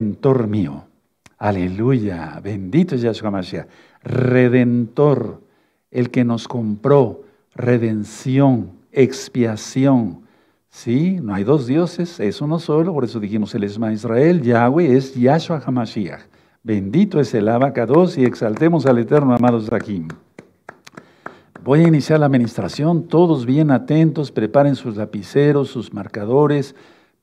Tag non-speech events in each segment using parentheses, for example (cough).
redentor mío. Aleluya, bendito es Yahshua HaMashiach, Redentor, el que nos compró, redención, expiación. Sí, no hay dos dioses, es uno solo, por eso dijimos el Esma Israel, Yahweh es Yahshua HaMashiach. Bendito es el K2 y exaltemos al Eterno, amados Zahim. Voy a iniciar la administración, todos bien atentos, preparen sus lapiceros, sus marcadores,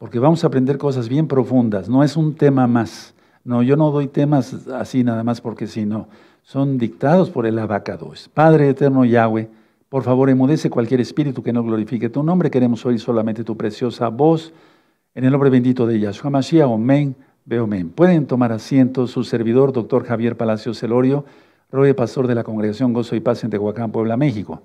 porque vamos a aprender cosas bien profundas. No es un tema más. No, yo no doy temas así nada más porque si no. Son dictados por el abacados. Padre eterno Yahweh, por favor emudece cualquier espíritu que no glorifique tu nombre. Queremos oír solamente tu preciosa voz. En el nombre bendito de Yahshua Mashiach, amén, veo Pueden tomar asiento su servidor, doctor Javier Palacios Celorio, roe pastor de la Congregación Gozo y Paz en Tehuacán, Puebla, México.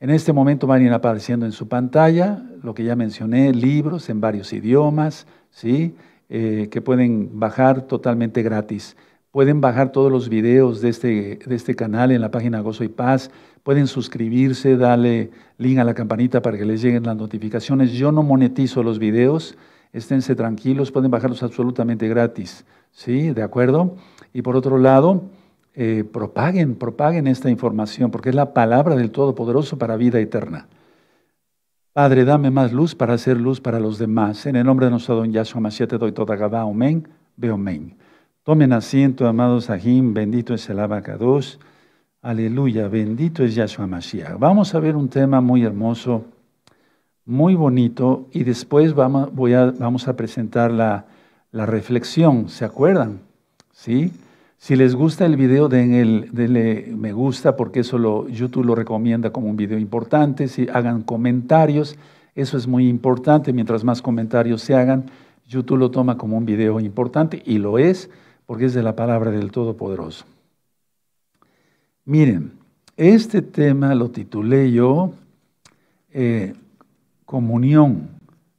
En este momento van a ir apareciendo en su pantalla lo que ya mencioné, libros en varios idiomas, ¿sí? Eh, que pueden bajar totalmente gratis. Pueden bajar todos los videos de este, de este canal en la página Gozo y Paz. Pueden suscribirse, darle link a la campanita para que les lleguen las notificaciones. Yo no monetizo los videos, esténse tranquilos, pueden bajarlos absolutamente gratis. ¿Sí? ¿De acuerdo? Y por otro lado, eh, propaguen, propaguen esta información, porque es la palabra del Todopoderoso para vida eterna. Padre, dame más luz para hacer luz para los demás. En el nombre de nuestro don Yahshua Mashiach te doy toda Gabá. Amén. Amén. Tomen asiento, amados Ajim. Bendito es el Abacados. Aleluya. Bendito es Yahshua Mashiach. Vamos a ver un tema muy hermoso, muy bonito. Y después vamos, a, vamos a presentar la, la reflexión. ¿Se acuerdan? Sí. Si les gusta el video, el, denle me gusta porque eso YouTube lo recomienda como un video importante. Si hagan comentarios, eso es muy importante. Mientras más comentarios se hagan, YouTube lo toma como un video importante y lo es porque es de la palabra del Todopoderoso. Miren, este tema lo titulé yo eh, Comunión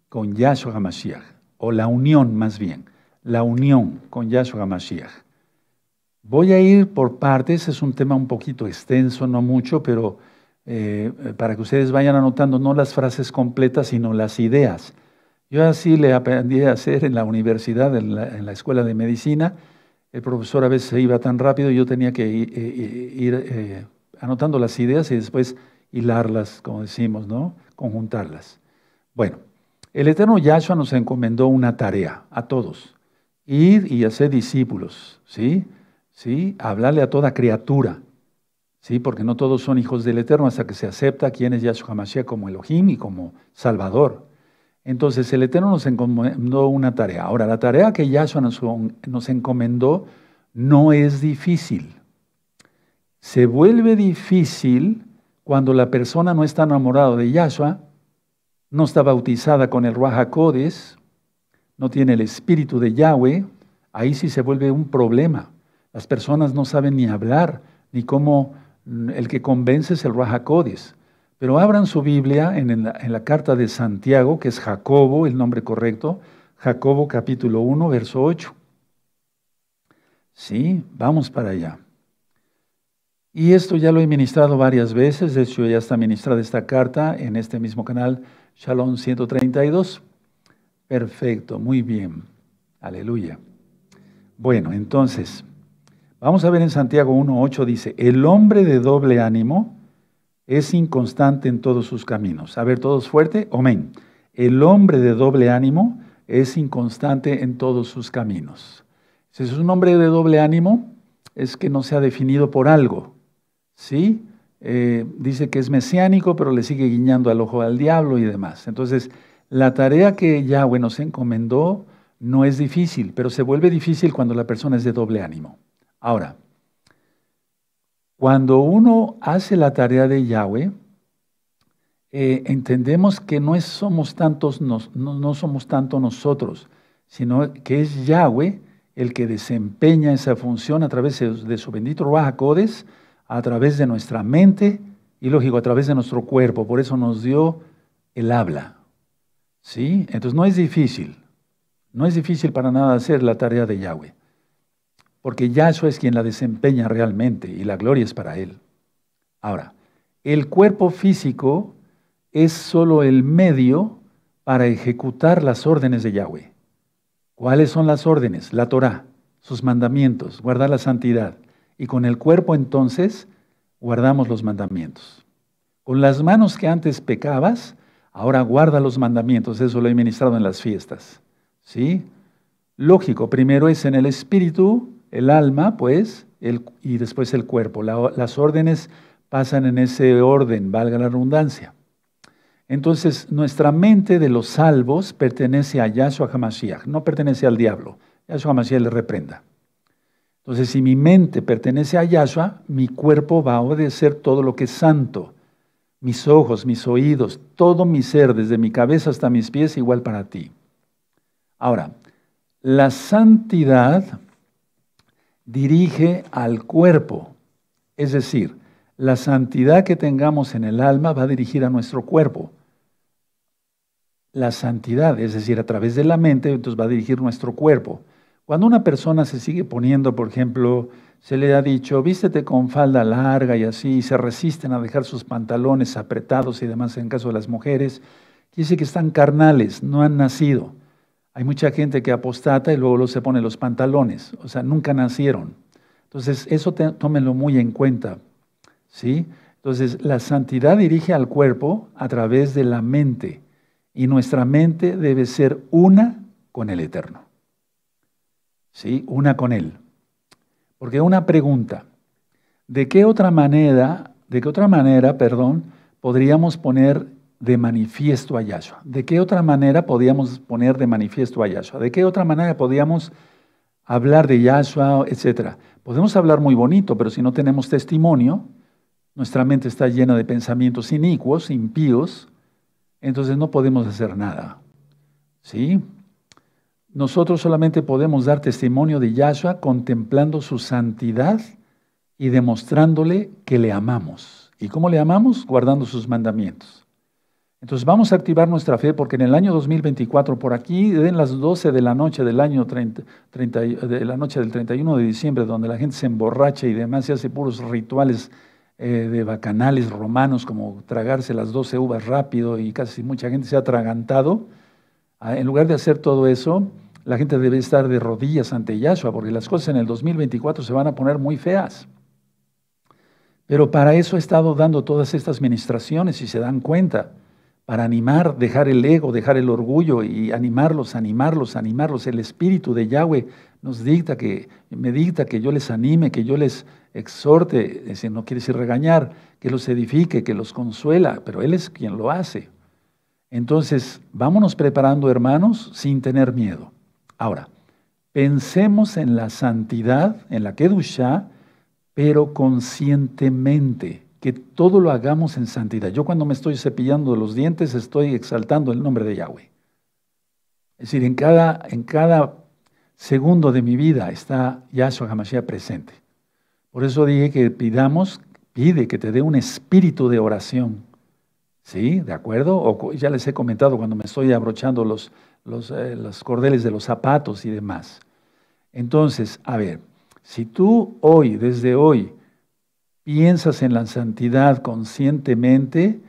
con Yahshua HaMashiach, o la unión más bien, la unión con Yahshua HaMashiach. Voy a ir por partes, es un tema un poquito extenso, no mucho, pero eh, para que ustedes vayan anotando no las frases completas, sino las ideas. Yo así le aprendí a hacer en la universidad, en la, escuela de medicina. El profesor a veces se iba tan rápido, yo tenía que ir, eh, anotando las ideas y después hilarlas, como decimos, ¿no? Conjuntarlas. Bueno, el eterno Yahshua nos encomendó una tarea a todos, ir y hacer discípulos, ¿sí? ¿sí? Hablarle a toda criatura, ¿sí? Porque no todos son hijos del Eterno hasta que se acepta quién es Yahshua Mashiach como Elohim y como Salvador. Entonces el Eterno nos encomendó una tarea. Ahora, la tarea que Yahshua nos, encomendó no es difícil. Se vuelve difícil cuando la persona no está enamorada de Yahshua, no está bautizada con el Ruach HaKodes, no tiene el espíritu de Yahweh, ahí sí se vuelve un problema. Las personas no saben ni hablar, ni cómo mm, el que convence es el Codis. Pero abran su Biblia en la, en la carta de Santiago, que es Jacobo, el nombre correcto, Jacobo capítulo 1, verso 8. Sí, vamos para allá. Y esto ya lo he ministrado varias veces, de hecho ya está ministrada esta carta en este mismo canal, Shalom 132. Perfecto, muy bien. Aleluya. Bueno, entonces, Vamos a ver en Santiago 1.8 dice, el hombre de doble ánimo es inconstante en todos sus caminos. A ver, todos fuerte, amén. El hombre de doble ánimo es inconstante en todos sus caminos. Si es un hombre de doble ánimo, es que no se ha definido por algo. ¿Sí? Eh, dice que es mesiánico, pero le sigue guiñando al ojo al diablo y demás. Entonces, la tarea que Yahweh nos encomendó no es difícil, pero se vuelve difícil cuando la persona es de doble ánimo. Ahora, cuando uno hace la tarea de Yahweh, eh, entendemos que no, somos tantos no, somos tanto nosotros, sino que es Yahweh el que desempeña esa función a través de su bendito Ruach Codes, a través de nuestra mente y, lógico, a través de nuestro cuerpo. Por eso nos dio el habla. ¿Sí? Entonces no es difícil. No es difícil para nada hacer la tarea de Yahweh porque Yahshua es quien la desempeña realmente y la gloria es para Él. Ahora, el cuerpo físico es solo el medio para ejecutar las órdenes de Yahweh. ¿Cuáles son las órdenes? La Torah, sus mandamientos, guardar la santidad. Y con el cuerpo entonces guardamos los mandamientos. Con las manos que antes pecabas, ahora guarda los mandamientos. Eso lo he ministrado en las fiestas. ¿Sí? Lógico, primero es en el espíritu el alma, pues, el, y después el cuerpo. las órdenes pasan en ese orden, valga la redundancia. Entonces, nuestra mente de los salvos pertenece a Yahshua HaMashiach, no pertenece al diablo. Yahshua HaMashiach le reprenda. Entonces, si mi mente pertenece a Yahshua, mi cuerpo va a obedecer todo lo que es santo. Mis ojos, mis oídos, todo mi ser, desde mi cabeza hasta mis pies, igual para ti. Ahora, la santidad dirige al cuerpo. Es decir, la santidad que tengamos en el alma va a dirigir a nuestro cuerpo. La santidad, es decir, a través de la mente, entonces va a dirigir nuestro cuerpo. Cuando una persona se sigue poniendo, por ejemplo, se le ha dicho, vístete con falda larga y así, y se resisten a dejar sus pantalones apretados y demás en caso de las mujeres, dice que están carnales, no han nacido. Hay mucha gente que apostata y luego se pone los pantalones, o sea, nunca nacieron. Entonces, eso tómenlo muy en cuenta, ¿sí? Entonces, la santidad dirige al cuerpo a través de la mente y nuestra mente debe ser una con el Eterno. ¿Sí? Una con Él. Porque una pregunta, ¿de qué otra manera, de qué otra manera, perdón, podríamos poner de manifiesto a Yahshua. ¿De qué otra manera podíamos poner de manifiesto a Yahshua? ¿De qué otra manera podíamos hablar de Yahshua, etcétera? Podemos hablar muy bonito, pero si no tenemos testimonio, nuestra mente está llena de pensamientos inicuos, impíos, entonces no podemos hacer nada. ¿Sí? Nosotros solamente podemos dar testimonio de Yahshua contemplando su santidad y demostrándole que le amamos. ¿Y cómo le amamos? Guardando sus mandamientos. Entonces vamos a activar nuestra fe porque en el año 2024, por aquí, en las 12 de la noche del año la noche del 31 de diciembre, donde la gente se emborracha y demás, se hace puros rituales eh, de bacanales romanos, como tragarse las 12 uvas rápido y casi mucha gente se ha atragantado, ah, en lugar de hacer todo eso, la gente debe estar de rodillas ante Yahshua, porque las cosas en el 2024 se van a poner muy feas. Pero para eso he estado dando todas estas ministraciones, y se dan cuenta para animar, dejar el ego, dejar el orgullo y animarlos, animarlos, animarlos. El Espíritu de Yahweh nos dicta que, me dicta que yo les anime, que yo les exhorte, no quiere decir regañar, que los edifique, que los consuela, pero Él es quien lo hace. Entonces, vámonos preparando, hermanos, sin tener miedo. Ahora, pensemos en la santidad, en la Kedushah, pero conscientemente que todo lo hagamos en santidad. Yo cuando me estoy cepillando los dientes estoy exaltando el nombre de Yahweh. Es decir, en cada, en cada segundo de mi vida está Yahshua Hamashiach presente. Por eso dije que pidamos, pide que te dé un espíritu de oración. ¿Sí? ¿De acuerdo? O ya les he comentado cuando me estoy abrochando los, eh, los cordeles de los zapatos y demás. Entonces, a ver, si tú hoy, desde hoy, piensas en la santidad conscientemente,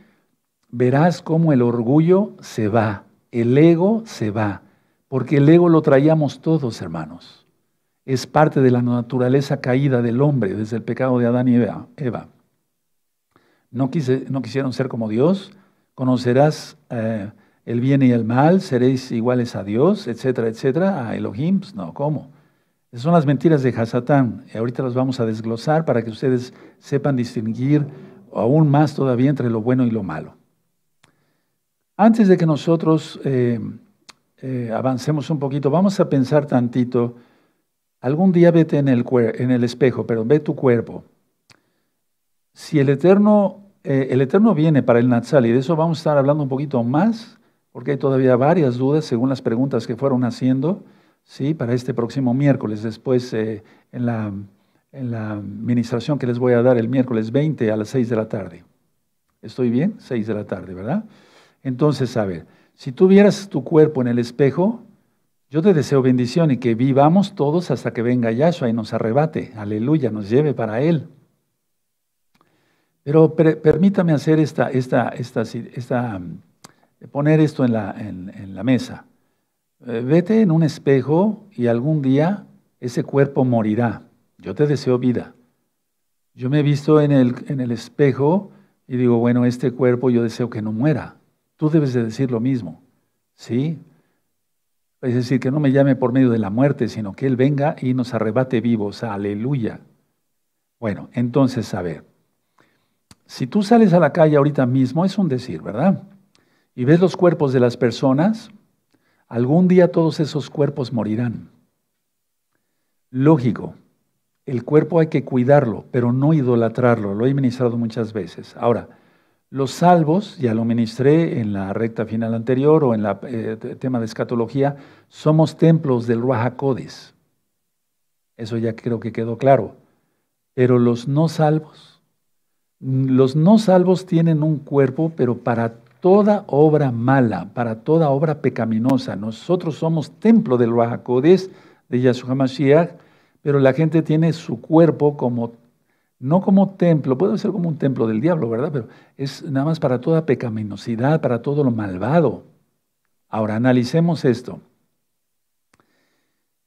verás cómo el orgullo se va, el ego se va, porque el ego lo traíamos todos, hermanos. Es parte de la naturaleza caída del hombre desde el pecado de Adán y Eva. No, quisieron ser como Dios, conocerás eh, el bien y el mal, seréis iguales a Dios, etcétera, etcétera, a ah, Elohim, pues no, ¿cómo? Son las mentiras de Hasatán. Y ahorita las vamos a desglosar para que ustedes sepan distinguir aún más todavía entre lo bueno y lo malo. Antes de que nosotros eh, eh, avancemos un poquito, vamos a pensar tantito. Algún día vete en el, espejo, pero ve tu cuerpo. Si eh, el Eterno, viene para el Natsal, y de eso vamos a estar hablando un poquito más, porque hay todavía varias dudas según las preguntas que fueron haciendo. ¿sí? para este próximo miércoles. Después, eh, en, la, en administración que les voy a dar el miércoles 20 a las 6 de la tarde. ¿Estoy bien? 6 de la tarde, ¿verdad? Entonces, a ver, si tú vieras tu cuerpo en el espejo, yo te deseo bendición y que vivamos todos hasta que venga Yahshua y nos arrebate, aleluya, nos lleve para Él. Pero permítame hacer esta, esta, esta, mm, poner esto en la mesa. Eh, vete en un espejo y algún día ese cuerpo morirá. Yo te deseo vida. Yo me he visto en el, espejo y digo, bueno, este cuerpo yo deseo que no muera. Tú debes de decir lo mismo. ¿Sí? Es decir, que no me llame por medio de la muerte, sino que Él venga y nos arrebate vivos. Aleluya. Bueno, entonces, a ver, si tú sales a la calle ahorita mismo, es un decir, ¿verdad? Y ves los cuerpos de las personas, Algún día todos esos cuerpos morirán. Lógico, el cuerpo hay que cuidarlo, pero no idolatrarlo. Lo he ministrado muchas veces. Ahora, los salvos, ya lo ministré en la recta final anterior o en el eh, tema de escatología, somos templos del Codis. Eso ya creo que quedó claro. Pero los no salvos, los no salvos tienen un cuerpo, pero para toda obra mala, para toda obra pecaminosa. Nosotros somos templo del Rahakodes de Yahshua Mashiach, pero la gente tiene su cuerpo como, no como templo, puede ser como un templo del diablo, ¿verdad? Pero es nada más para toda pecaminosidad, para todo lo malvado. Ahora, analicemos esto.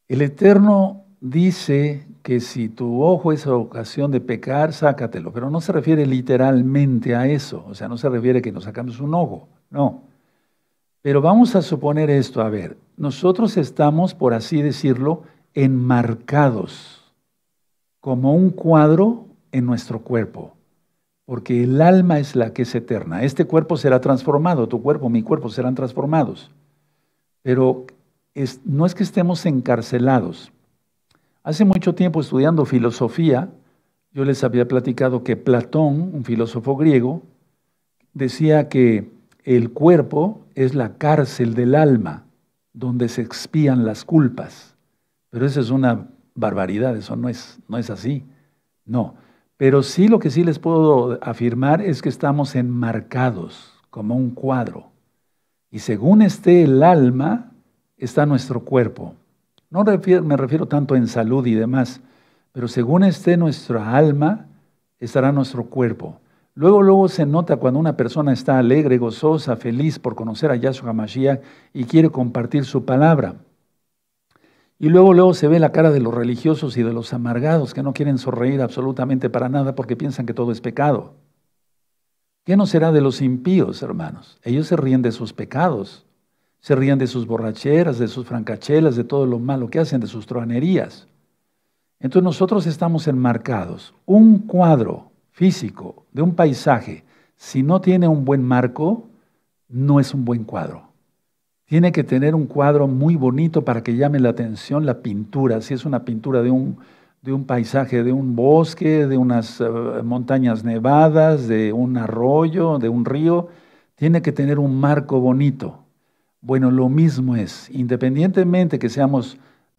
El Eterno dice que si tu ojo es ocasión de pecar, sácatelo, pero no se refiere literalmente a eso, o sea, no se refiere que nos sacamos un ojo, no. Pero vamos a suponer esto, a ver, nosotros estamos, por así decirlo, enmarcados como un cuadro en nuestro cuerpo, porque el alma es la que es eterna. Este cuerpo será transformado, tu cuerpo, mi cuerpo serán transformados, pero no es que estemos encarcelados. Hace mucho tiempo estudiando filosofía, yo les había platicado que Platón, un filósofo griego, decía que el cuerpo es la cárcel del alma, donde se expían las culpas. Pero eso es una barbaridad, eso no es, no es así. No. Pero sí lo que sí les puedo afirmar es que estamos enmarcados como un cuadro. Y según esté el alma, está nuestro cuerpo. No me refiero tanto en salud y demás, pero según esté nuestra alma, estará nuestro cuerpo. Luego, luego se nota cuando una persona está alegre, gozosa, feliz por conocer a Yahshua Mashiach y quiere compartir su palabra. Y luego, luego se ve la cara de los religiosos y de los amargados que no quieren sonreír absolutamente para nada porque piensan que todo es pecado. ¿Qué no será de los impíos, hermanos? Ellos se ríen de sus pecados. Se rían de sus borracheras, de sus francachelas, de todo lo malo que hacen, de sus troanerías. Entonces nosotros estamos enmarcados. Un cuadro físico de un paisaje, si no tiene un buen marco, no es un buen cuadro. Tiene que tener un cuadro muy bonito para que llame la atención la pintura. Si es una pintura de un, paisaje, de un bosque, de unas eh, montañas nevadas, de un arroyo, de un río, tiene que tener un marco bonito. Bueno, lo mismo es, independientemente que seamos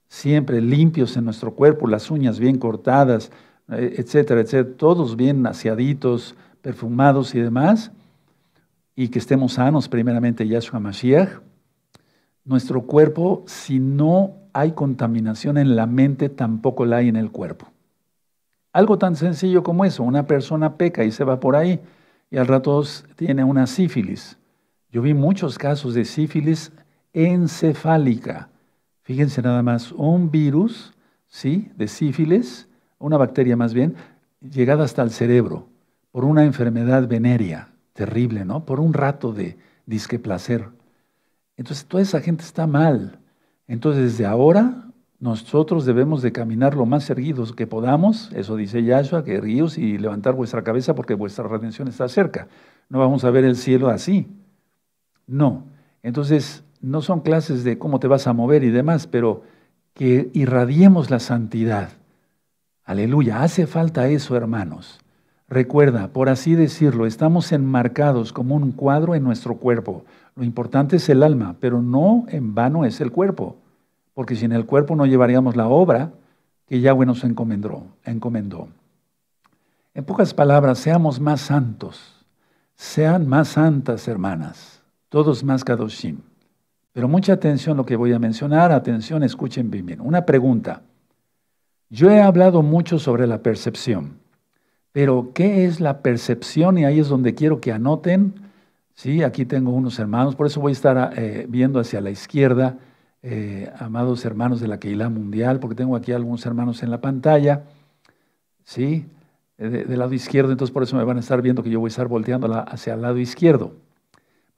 siempre limpios en nuestro cuerpo, las uñas bien cortadas, eh, etcétera, etcétera, todos bien aseaditos, perfumados y demás, y que estemos sanos primeramente Yahshua Mashiach, nuestro cuerpo, si no hay contaminación en la mente, tampoco la hay en el cuerpo. Algo tan sencillo como eso, una persona peca y se va por ahí y al rato tiene una sífilis yo vi muchos casos de sífilis encefálica. Fíjense nada más, un virus, ¿sí? De sífilis, una bacteria más bien, llegada hasta el cerebro por una enfermedad venérea, terrible, ¿no? Por un rato de disque placer. Entonces toda esa gente está mal. Entonces desde ahora nosotros debemos de caminar lo más erguidos que podamos, eso dice Yahshua, que ríos y levantar vuestra cabeza porque vuestra redención está cerca. No vamos a ver el cielo así, no. Entonces, no son clases de cómo te vas a mover y demás, pero que irradiemos la santidad. Aleluya, hace falta eso, hermanos. Recuerda, por así decirlo, estamos enmarcados como un cuadro en nuestro cuerpo. Lo importante es el alma, pero no en vano es el cuerpo, porque sin el cuerpo no llevaríamos la obra que Yahweh nos encomendó. encomendó. En pocas palabras, seamos más santos, sean más santas, hermanas todos más Kadoshim. Pero mucha atención a lo que voy a mencionar, atención, escuchen bien, bien. Una pregunta. Yo he hablado mucho sobre la percepción, pero ¿qué es la percepción? Y ahí es donde quiero que anoten. Sí, aquí tengo unos hermanos, por eso voy a estar eh, viendo hacia la izquierda, eh, amados hermanos de la Keilah Mundial, porque tengo aquí algunos hermanos en la pantalla. Sí, eh, del de lado izquierdo, entonces por eso me van a estar viendo que yo voy a estar volteando hacia el lado izquierdo.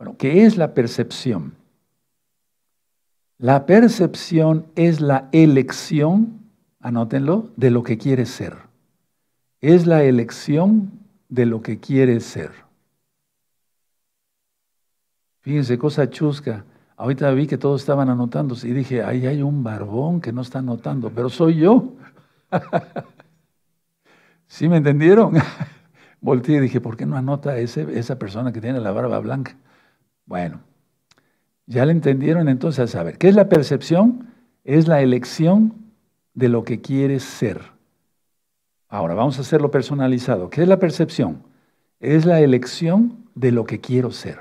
Bueno, ¿qué es la percepción? La percepción es la elección, anótenlo, de lo que quiere ser. Es la elección de lo que quiere ser. Fíjense, cosa chusca. Ahorita vi que todos estaban anotándose y dije, ahí hay un barbón que no está anotando, pero soy yo. (laughs) ¿Sí me entendieron? (laughs) Volté y dije, ¿por qué no anota esa persona que tiene la barba blanca? Bueno, ya lo entendieron entonces a saber. ¿qué es la percepción? Es la elección de lo que quieres ser. Ahora vamos a hacerlo personalizado. ¿Qué es la percepción? Es la elección de lo que quiero ser.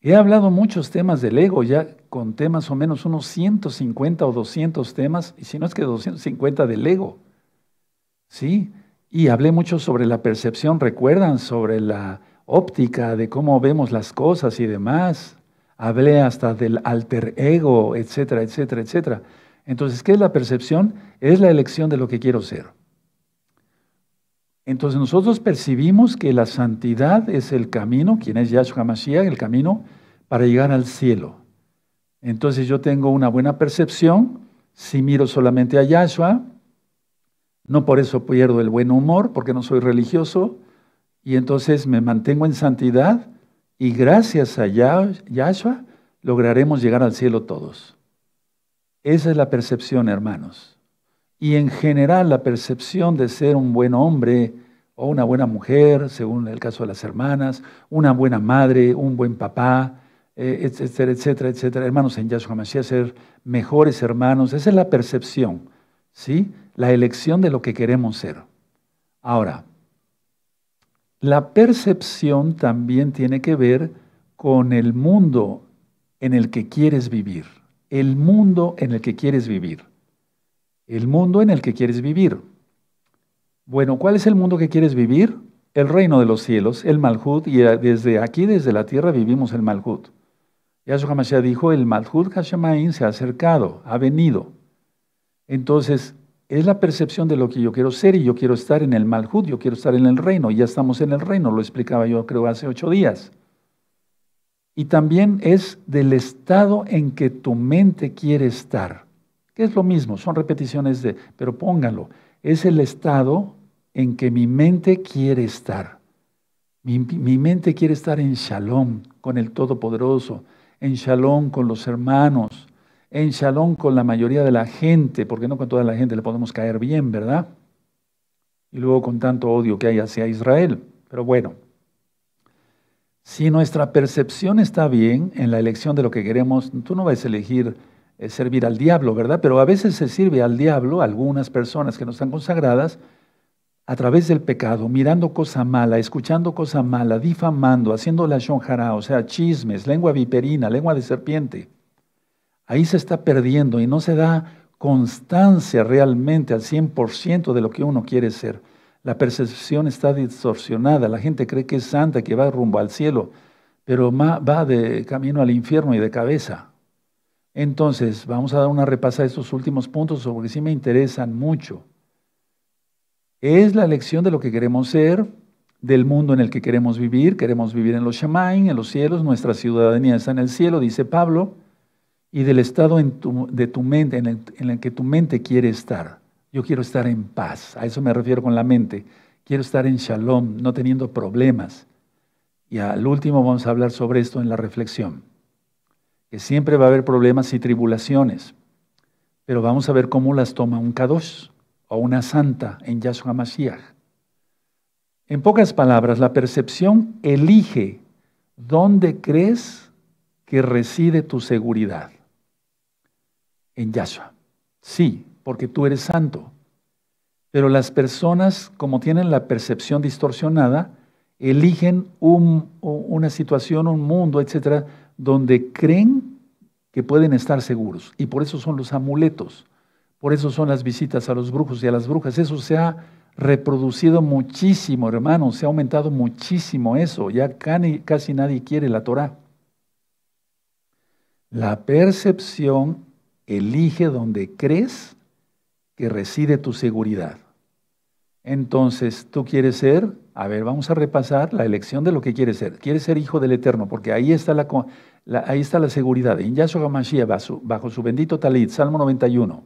He hablado muchos temas del ego, ya con temas o menos unos 150 o 200 temas, y si no es que 250 del ego. ¿Sí? Y hablé mucho sobre la percepción, recuerdan, sobre la óptica de cómo vemos las cosas y demás. Hablé hasta del alter ego, etcétera, etcétera, etcétera. Entonces, ¿qué es la percepción? Es la elección de lo que quiero ser. Entonces nosotros percibimos que la santidad es el camino, quien es Yahshua Mashiach, el camino para llegar al cielo. Entonces yo tengo una buena percepción si miro solamente a Yahshua, no por eso pierdo el buen humor, porque no soy religioso, y entonces me mantengo en santidad y gracias a Yahshua lograremos llegar al cielo todos. Esa es la percepción, hermanos. Y en general la percepción de ser un buen hombre o una buena mujer, según el caso de las hermanas, una buena madre, un buen papá, eh, etcétera, etcétera, etcétera. Hermanos en Yahshua Mashiach, ser mejores hermanos, esa es la percepción, ¿sí? La elección de lo que queremos ser. Ahora, la percepción también tiene que ver con el mundo en el que quieres vivir. El mundo en el que quieres vivir. El mundo en el que quieres vivir. Bueno, ¿cuál es el mundo que quieres vivir? El reino de los cielos, el Malhud. y desde aquí, desde la tierra, vivimos el Malhut. Yahshua Hamashiach dijo, el Malhud Hashemain se ha acercado, ha venido. Entonces, es la percepción de lo que yo quiero ser y yo quiero estar en el Malhut, yo quiero estar en el reino, y ya estamos en el reino, lo explicaba yo creo hace ocho días. Y también es del estado en que tu mente quiere estar, que es lo mismo, son repeticiones de, pero póngalo, es el estado en que mi mente quiere estar. Mi, mi mente quiere estar en shalom con el Todopoderoso, en shalom con los hermanos, en shalom con la mayoría de la gente, porque no con toda la gente le podemos caer bien, ¿verdad? Y luego con tanto odio que hay hacia Israel. Pero bueno, si nuestra percepción está bien en la elección de lo que queremos, tú no vas a elegir eh, servir al diablo, ¿verdad? Pero a veces se sirve al diablo, algunas personas que no están consagradas, a través del pecado, mirando cosa mala, escuchando cosa mala, difamando, haciendo la shonjara, o sea, chismes, lengua viperina, lengua de serpiente. Ahí se está perdiendo y no se da constancia realmente al 100% de lo que uno quiere ser. La percepción está distorsionada, la gente cree que es santa, que va rumbo al cielo, pero va de camino al infierno y de cabeza. Entonces, vamos a dar una repasa de estos últimos puntos sobre sí me interesan mucho. Es la elección de lo que queremos ser, del mundo en el que queremos vivir. Queremos vivir en los Shamain, en los cielos. Nuestra ciudadanía está en el cielo, dice Pablo y del estado en de tu mente, en el, en el que tu mente quiere estar. Yo quiero estar en paz, a eso me refiero con la mente. Quiero estar en shalom, no teniendo problemas. Y al último vamos a hablar sobre esto en la reflexión. Que siempre va a haber problemas y tribulaciones, pero vamos a ver cómo las toma un kadosh o una santa en Yahshua Mashiach. En pocas palabras, la percepción elige dónde crees que reside tu seguridad en Yahshua. Sí, porque tú eres santo. Pero las personas, como tienen la percepción distorsionada, eligen una situación, un mundo, etcétera, donde creen que pueden estar seguros. Y por eso son los amuletos, por eso son las visitas a los brujos y a las brujas. Eso se ha reproducido muchísimo, hermano, se ha aumentado muchísimo eso. Ya casi nadie quiere la Torah. La percepción Elige donde crees que reside tu seguridad. Entonces, tú quieres ser, a ver, vamos a repasar la elección de lo que quieres ser. Quieres ser hijo del Eterno, porque ahí está la, ahí está la seguridad. En Yahshua Mashiach, bajo, su bendito talit, Salmo 91.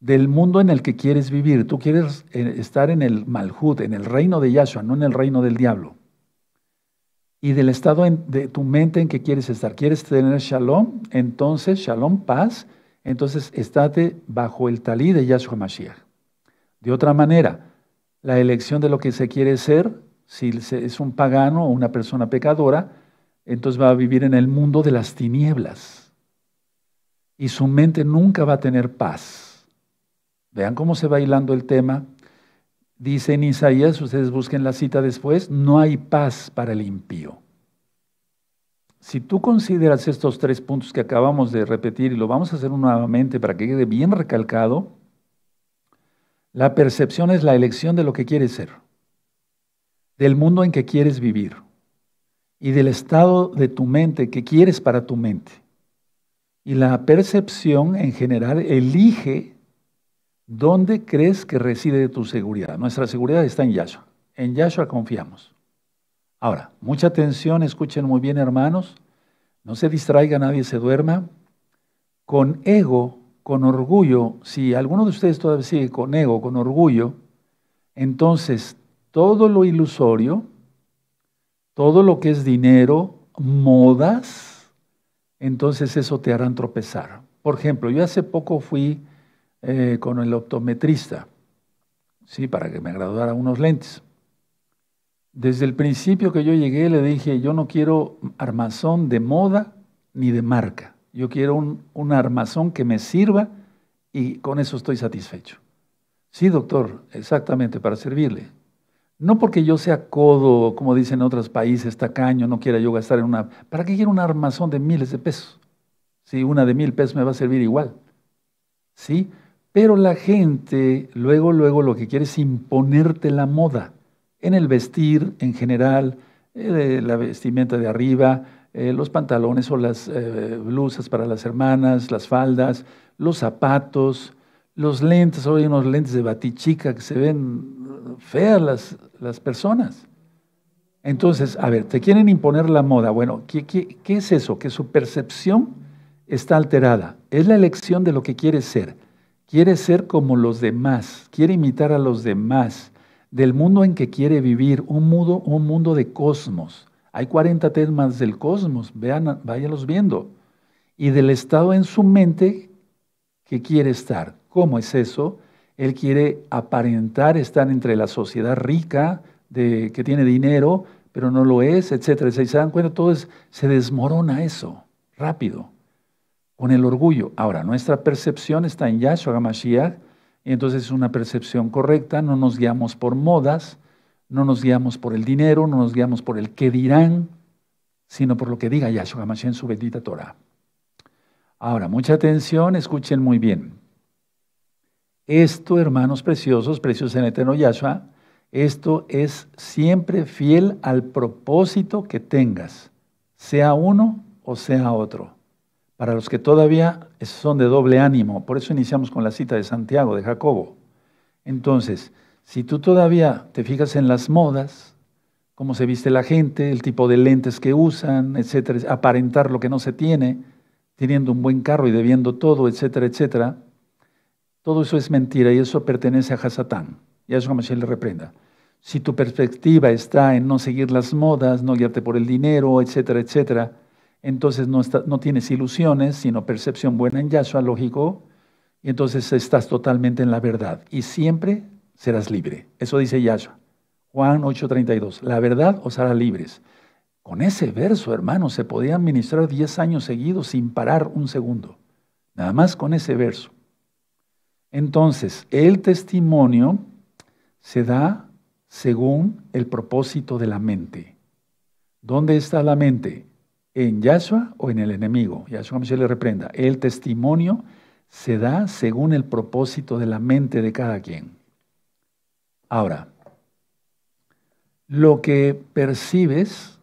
Del mundo en el que quieres vivir, tú quieres eh, estar en el Malhut, en el reino de Yahshua, no en el reino del diablo y del estado de tu mente en que quieres estar. ¿Quieres tener shalom? Entonces, shalom, paz. Entonces, estate bajo el talí de Yahshua Mashiach. De otra manera, la elección de lo que se quiere ser, si es un pagano o una persona pecadora, entonces va a vivir en el mundo de las tinieblas. Y su mente nunca va a tener paz. Vean cómo se va hilando el tema Dice en Isaías, ustedes busquen la cita después, no hay paz para el impío. Si tú consideras estos tres puntos que acabamos de repetir, y lo vamos a hacer nuevamente para que quede bien recalcado, la percepción es la elección de lo que quieres ser, del mundo en que quieres vivir y del estado de tu mente que quieres para tu mente. Y la percepción en general elige ¿Dónde crees que reside tu seguridad? Nuestra seguridad está en Yahshua. En Yahshua confiamos. Ahora, mucha atención, escuchen muy bien hermanos, no se distraiga, nadie se duerma. Con ego, con orgullo, si alguno de ustedes todavía sigue con ego, con orgullo, entonces todo lo ilusorio, todo lo que es dinero, modas, entonces eso te harán tropezar. Por ejemplo, yo hace poco fui eh, con el optometrista, sí, para que me graduara unos lentes. Desde el principio que yo llegué le dije, yo no quiero armazón de moda ni de marca. Yo quiero un, armazón que me sirva y con eso estoy satisfecho. Sí, doctor, exactamente, para servirle. No porque yo sea codo, como dicen en otros países, tacaño, no quiera yo gastar en una... ¿Para qué quiero un armazón de miles de pesos? Si una de mil pesos me va a servir igual. ¿Sí? Pero la gente luego, luego lo que quiere es imponerte la moda en el vestir en general, eh, la vestimenta de arriba, eh, los pantalones o las eh, blusas para las hermanas, las faldas, los zapatos, los lentes, hoy unos lentes de batichica que se ven uh, feas las, personas. Entonces, a ver, te quieren imponer la moda. Bueno, ¿qué, qué es eso? Que su percepción está alterada. Es la elección de lo que quieres ser quiere ser como los demás, quiere imitar a los demás, del mundo en que quiere vivir, un mundo, un mundo de cosmos. Hay 40 temas del cosmos, vean, viendo. Y del estado en su mente que quiere estar. ¿Cómo es eso? Él quiere aparentar estar entre la sociedad rica, que tiene dinero, pero no lo es, etcétera. Se dan cuenta, todo se desmorona eso rápido con el orgullo. Ahora, nuestra percepción está en Yahshua HaMashiach, y entonces es una percepción correcta, no nos guiamos por modas, no nos guiamos por el dinero, no nos guiamos por el qué dirán, sino por lo que diga Yahshua Gamashia en su bendita Torah. Ahora, mucha atención, escuchen muy bien. Esto, hermanos preciosos, precios en el eterno Yahshua, esto es siempre fiel al propósito que tengas, sea uno o sea otro para los que todavía son de doble ánimo. Por eso iniciamos con la cita de Santiago, de Jacobo. Entonces, si tú todavía te fijas en las modas, cómo se viste la gente, el tipo de lentes que usan, etcétera, aparentar lo que no se tiene, teniendo un buen carro y debiendo todo, etcétera, etcétera, todo eso es mentira y eso pertenece a Hasatán. Y a eso como si le reprenda. Si tu perspectiva está en no seguir las modas, no guiarte por el dinero, etcétera, etcétera, entonces no, tienes ilusiones, sino percepción buena en Yahshua, lógico, y entonces estás totalmente en la verdad y siempre serás libre. Eso dice Yahshua. Juan 8:32, la verdad os hará libres. Con ese verso, hermano, se podía administrar 10 años seguidos sin parar un segundo. Nada más con ese verso. Entonces, el testimonio se da según el propósito de la mente. ¿Dónde está la mente? en Yahshua o en el enemigo. Yahshua se le reprenda. El testimonio se da según el propósito de la mente de cada quien. Ahora, lo que percibes,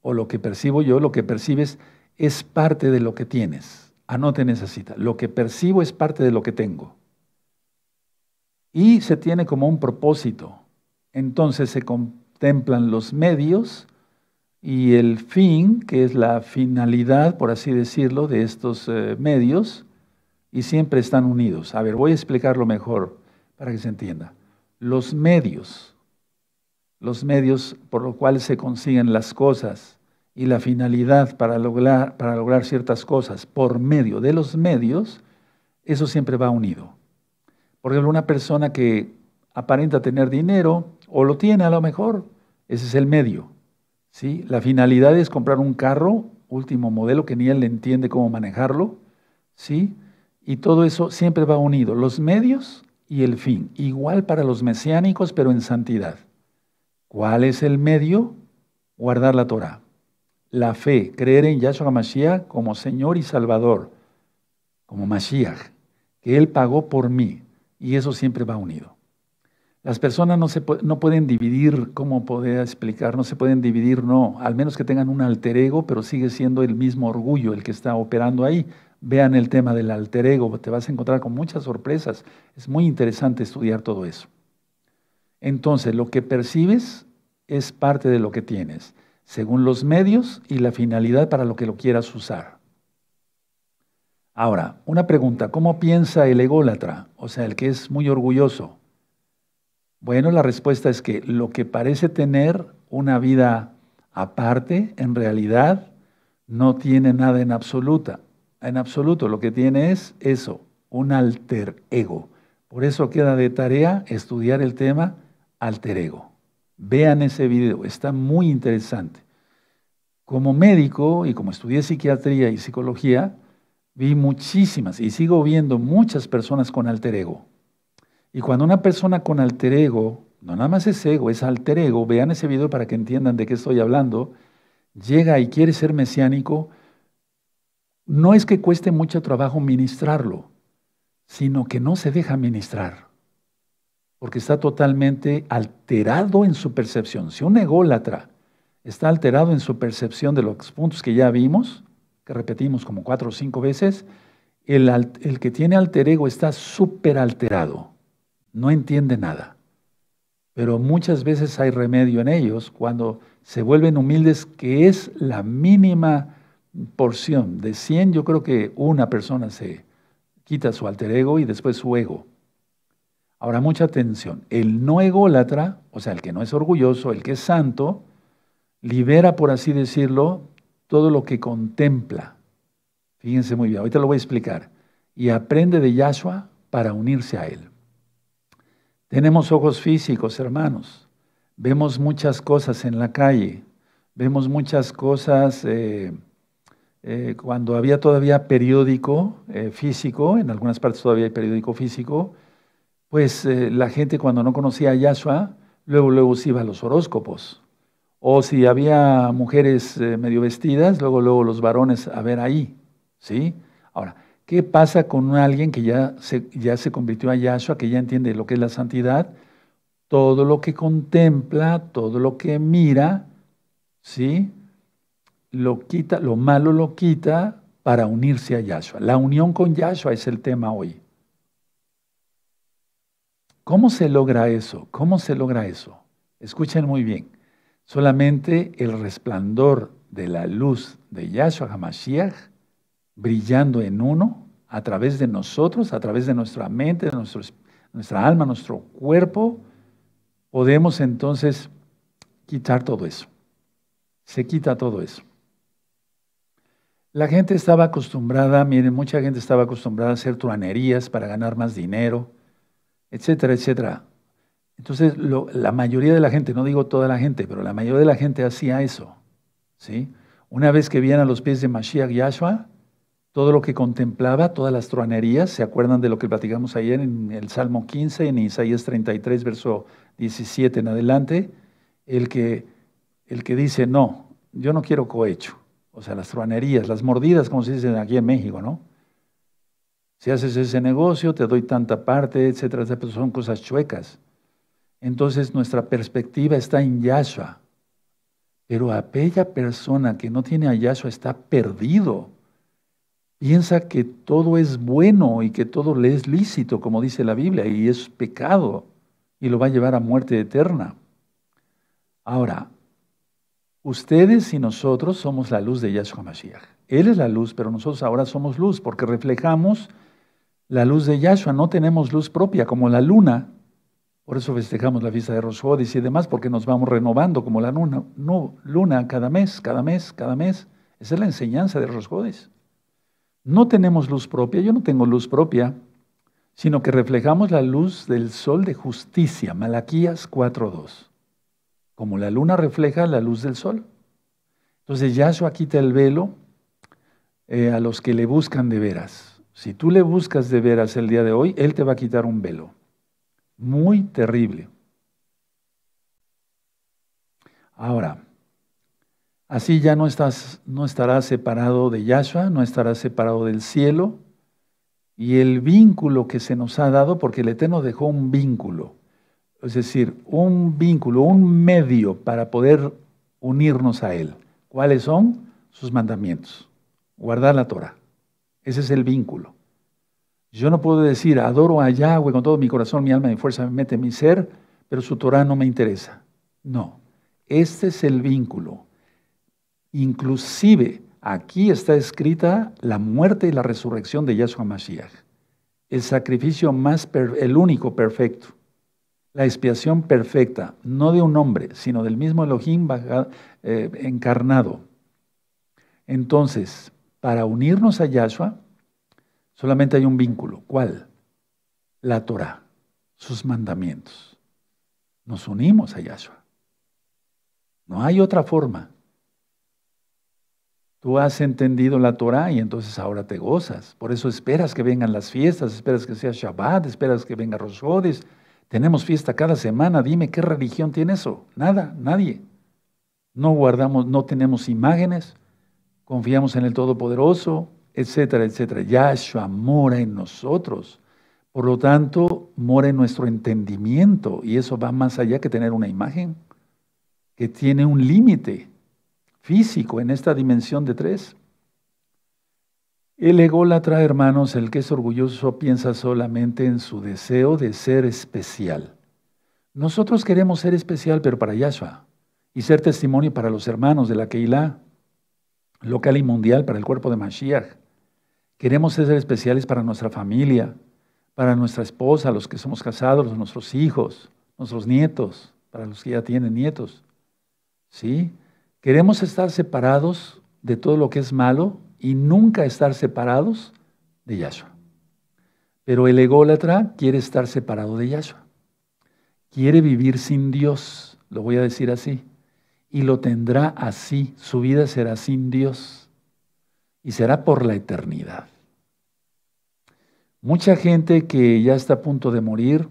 o lo que percibo yo, lo que percibes es parte de lo que tienes. Anoten esa cita. Lo que percibo es parte de lo que tengo. Y se tiene como un propósito. Entonces se contemplan los medios y el fin, que es la finalidad, por así decirlo, de estos eh, medios, y siempre están unidos. A ver, voy a explicarlo mejor para que se entienda. Los medios, los medios por los cuales se consiguen las cosas y la finalidad para lograr, para lograr ciertas cosas por medio de los medios, eso siempre va unido. Por ejemplo, una persona que aparenta tener dinero, o lo tiene a lo mejor, ese es el medio la finalidad es comprar un carro, último modelo, que ni él entiende cómo manejarlo, ¿sí? Y todo eso siempre va unido, los medios y el fin, igual para los mesiánicos, pero en santidad. ¿Cuál es el medio? Guardar la Torah. La fe, creer en Yahshua Mashiach como Señor y Salvador, como Mashiach, que Él pagó por mí, y eso siempre va unido. Las personas no, se, no pueden dividir, ¿cómo podría explicar? No se pueden dividir, no, al menos que tengan un alter ego, pero sigue siendo el mismo orgullo el que está operando ahí. Vean el tema del alter ego, te vas a encontrar con muchas sorpresas. Es muy interesante estudiar todo eso. Entonces, lo que percibes es parte de lo que tienes, según los medios y la finalidad para lo que lo quieras usar. Ahora, una pregunta, ¿cómo piensa el ególatra? O sea, el que es muy orgulloso. Bueno, la respuesta es que lo que parece tener una vida aparte, en realidad, no tiene nada en absoluta. En absoluto, lo que tiene es eso, un alter ego. Por eso queda de tarea estudiar el tema alter ego. Vean ese video, está muy interesante. Como médico y como estudié psiquiatría y psicología, vi muchísimas y sigo viendo muchas personas con alter ego. Y cuando una persona con alter ego, no nada más es ego, es alter ego, vean ese video para que entiendan de qué estoy hablando, llega y quiere ser mesiánico, no es que cueste mucho trabajo ministrarlo, sino que no se deja ministrar, porque está totalmente alterado en su percepción. Si un ególatra está alterado en su percepción de los puntos que ya vimos, que repetimos como cuatro o cinco veces, el, que tiene alter ego está súper alterado no entiende nada. Pero muchas veces hay remedio en ellos cuando se vuelven humildes, que es la mínima porción. De 100 yo creo que una persona se quita su alter ego y después su ego. Ahora mucha atención. El no ególatra, o sea, el que no es orgulloso, el que es santo, libera, por así decirlo, todo lo que contempla. Fíjense muy bien, ahorita lo voy a explicar. Y aprende de Yahshua para unirse a él. Tenemos ojos físicos, hermanos. Vemos muchas cosas en la calle. Vemos muchas cosas eh, eh, cuando había todavía periódico eh, físico, en algunas partes todavía hay periódico físico, pues la gente cuando no conocía a Yahshua, luego luego se iba a los horóscopos. O si había mujeres medio vestidas, luego luego los varones a ver ahí. ¿sí? Ahora, ¿Qué pasa con alguien que ya se, ya se convirtió a Yahshua, que ya entiende lo que es la santidad? Todo lo que contempla, todo lo que mira, ¿sí? Lo quita, lo malo lo quita para unirse a Yahshua. La unión con Yahshua es el tema hoy. ¿Cómo se logra eso? ¿Cómo se logra eso? Escuchen muy bien. Solamente el resplandor de la luz de Yahshua Hamashiach brillando en uno a través de nosotros, a través de nuestra mente, de nuestra alma, nuestro cuerpo, podemos entonces quitar todo eso. Se quita todo eso. La gente estaba acostumbrada, miren, mucha gente estaba acostumbrada a hacer truanerías para ganar más dinero, etcétera, etcétera. Entonces, la mayoría de la gente, no digo toda la gente, pero la mayoría de la gente hacía eso. ¿sí? Una vez que vienen a los pies de Mashiach Yahshua, todo lo que contemplaba, todas las truanerías, ¿se acuerdan de lo que platicamos ayer en el Salmo 15, en Isaías 33, verso 17 en adelante? El que, el que dice, no, yo no quiero cohecho, o sea, las truanerías, las mordidas, como se dice aquí en México, ¿no? Si haces ese negocio, te doy tanta parte, etcétera, etcétera, pero pues son cosas chuecas. Entonces nuestra perspectiva está en Yahshua. Pero aquella persona que no tiene a Yahshua está perdido piensa que todo es bueno y que todo le es lícito, como dice la Biblia, y es pecado y lo va a llevar a muerte eterna. Ahora, ustedes y nosotros somos la luz de Yahshua Mashiach. Él es la luz, pero nosotros ahora somos luz porque reflejamos la luz de Yahshua. No tenemos luz propia como la luna. Por eso festejamos la fiesta de Rosjodis y demás, porque nos vamos renovando como la luna, no, luna cada mes, cada mes, cada mes. Esa es la enseñanza de Rosjodis no tenemos luz propia, yo no tengo luz propia, sino que reflejamos la luz del sol de justicia, Malaquías 4.2, como la luna refleja la luz del sol. Entonces Yahshua quita el velo eh, a los que le buscan de veras. Si tú le buscas de veras el día de hoy, Él te va a quitar un velo. Muy terrible. Ahora, Así ya no, estarás separado de Yahshua, no estarás separado del cielo. Y el vínculo que se nos ha dado, porque el Eterno dejó un vínculo, es decir, un vínculo, un medio para poder unirnos a Él. ¿Cuáles son? Sus mandamientos. Guardar la Torah. Ese es el vínculo. Yo no puedo decir, adoro a Yahweh con todo mi corazón, mi alma, mi fuerza, mete mente, mi ser, pero su Torah no me interesa. No, este es el vínculo. Inclusive aquí está escrita la muerte y la resurrección de Yahshua Mashiach, el sacrificio más, el único perfecto, la expiación perfecta, no de un hombre, sino del mismo Elohim eh, encarnado. Entonces, para unirnos a Yahshua, solamente hay un vínculo. ¿Cuál? La Torah, sus mandamientos. Nos unimos a Yahshua. No hay otra forma. Tú has entendido la Torah y entonces ahora te gozas. Por eso esperas que vengan las fiestas, esperas que sea Shabbat, esperas que venga Rosh Tenemos fiesta cada semana. Dime qué religión tiene eso. Nada, nadie. No guardamos, no tenemos imágenes. Confiamos en el Todopoderoso, etcétera, etcétera. Yahshua mora en nosotros. Por lo tanto, mora en nuestro entendimiento. Y eso va más allá que tener una imagen, que tiene un límite físico en esta dimensión de tres. El trae hermanos, el que es orgulloso piensa solamente en su deseo de ser especial. Nosotros queremos ser especial, pero para Yahshua, y ser testimonio para los hermanos de la Keilah, local y mundial, para el cuerpo de Mashiach. Queremos ser especiales para nuestra familia, para nuestra esposa, los que somos casados, nuestros hijos, nuestros nietos, para los que ya tienen nietos. ¿Sí? Queremos estar separados de todo lo que es malo y nunca estar separados de Yahshua. Pero el ególatra quiere estar separado de Yahshua. Quiere vivir sin Dios, lo voy a decir así. Y lo tendrá así, su vida será sin Dios. Y será por la eternidad. Mucha gente que ya está a punto de morir,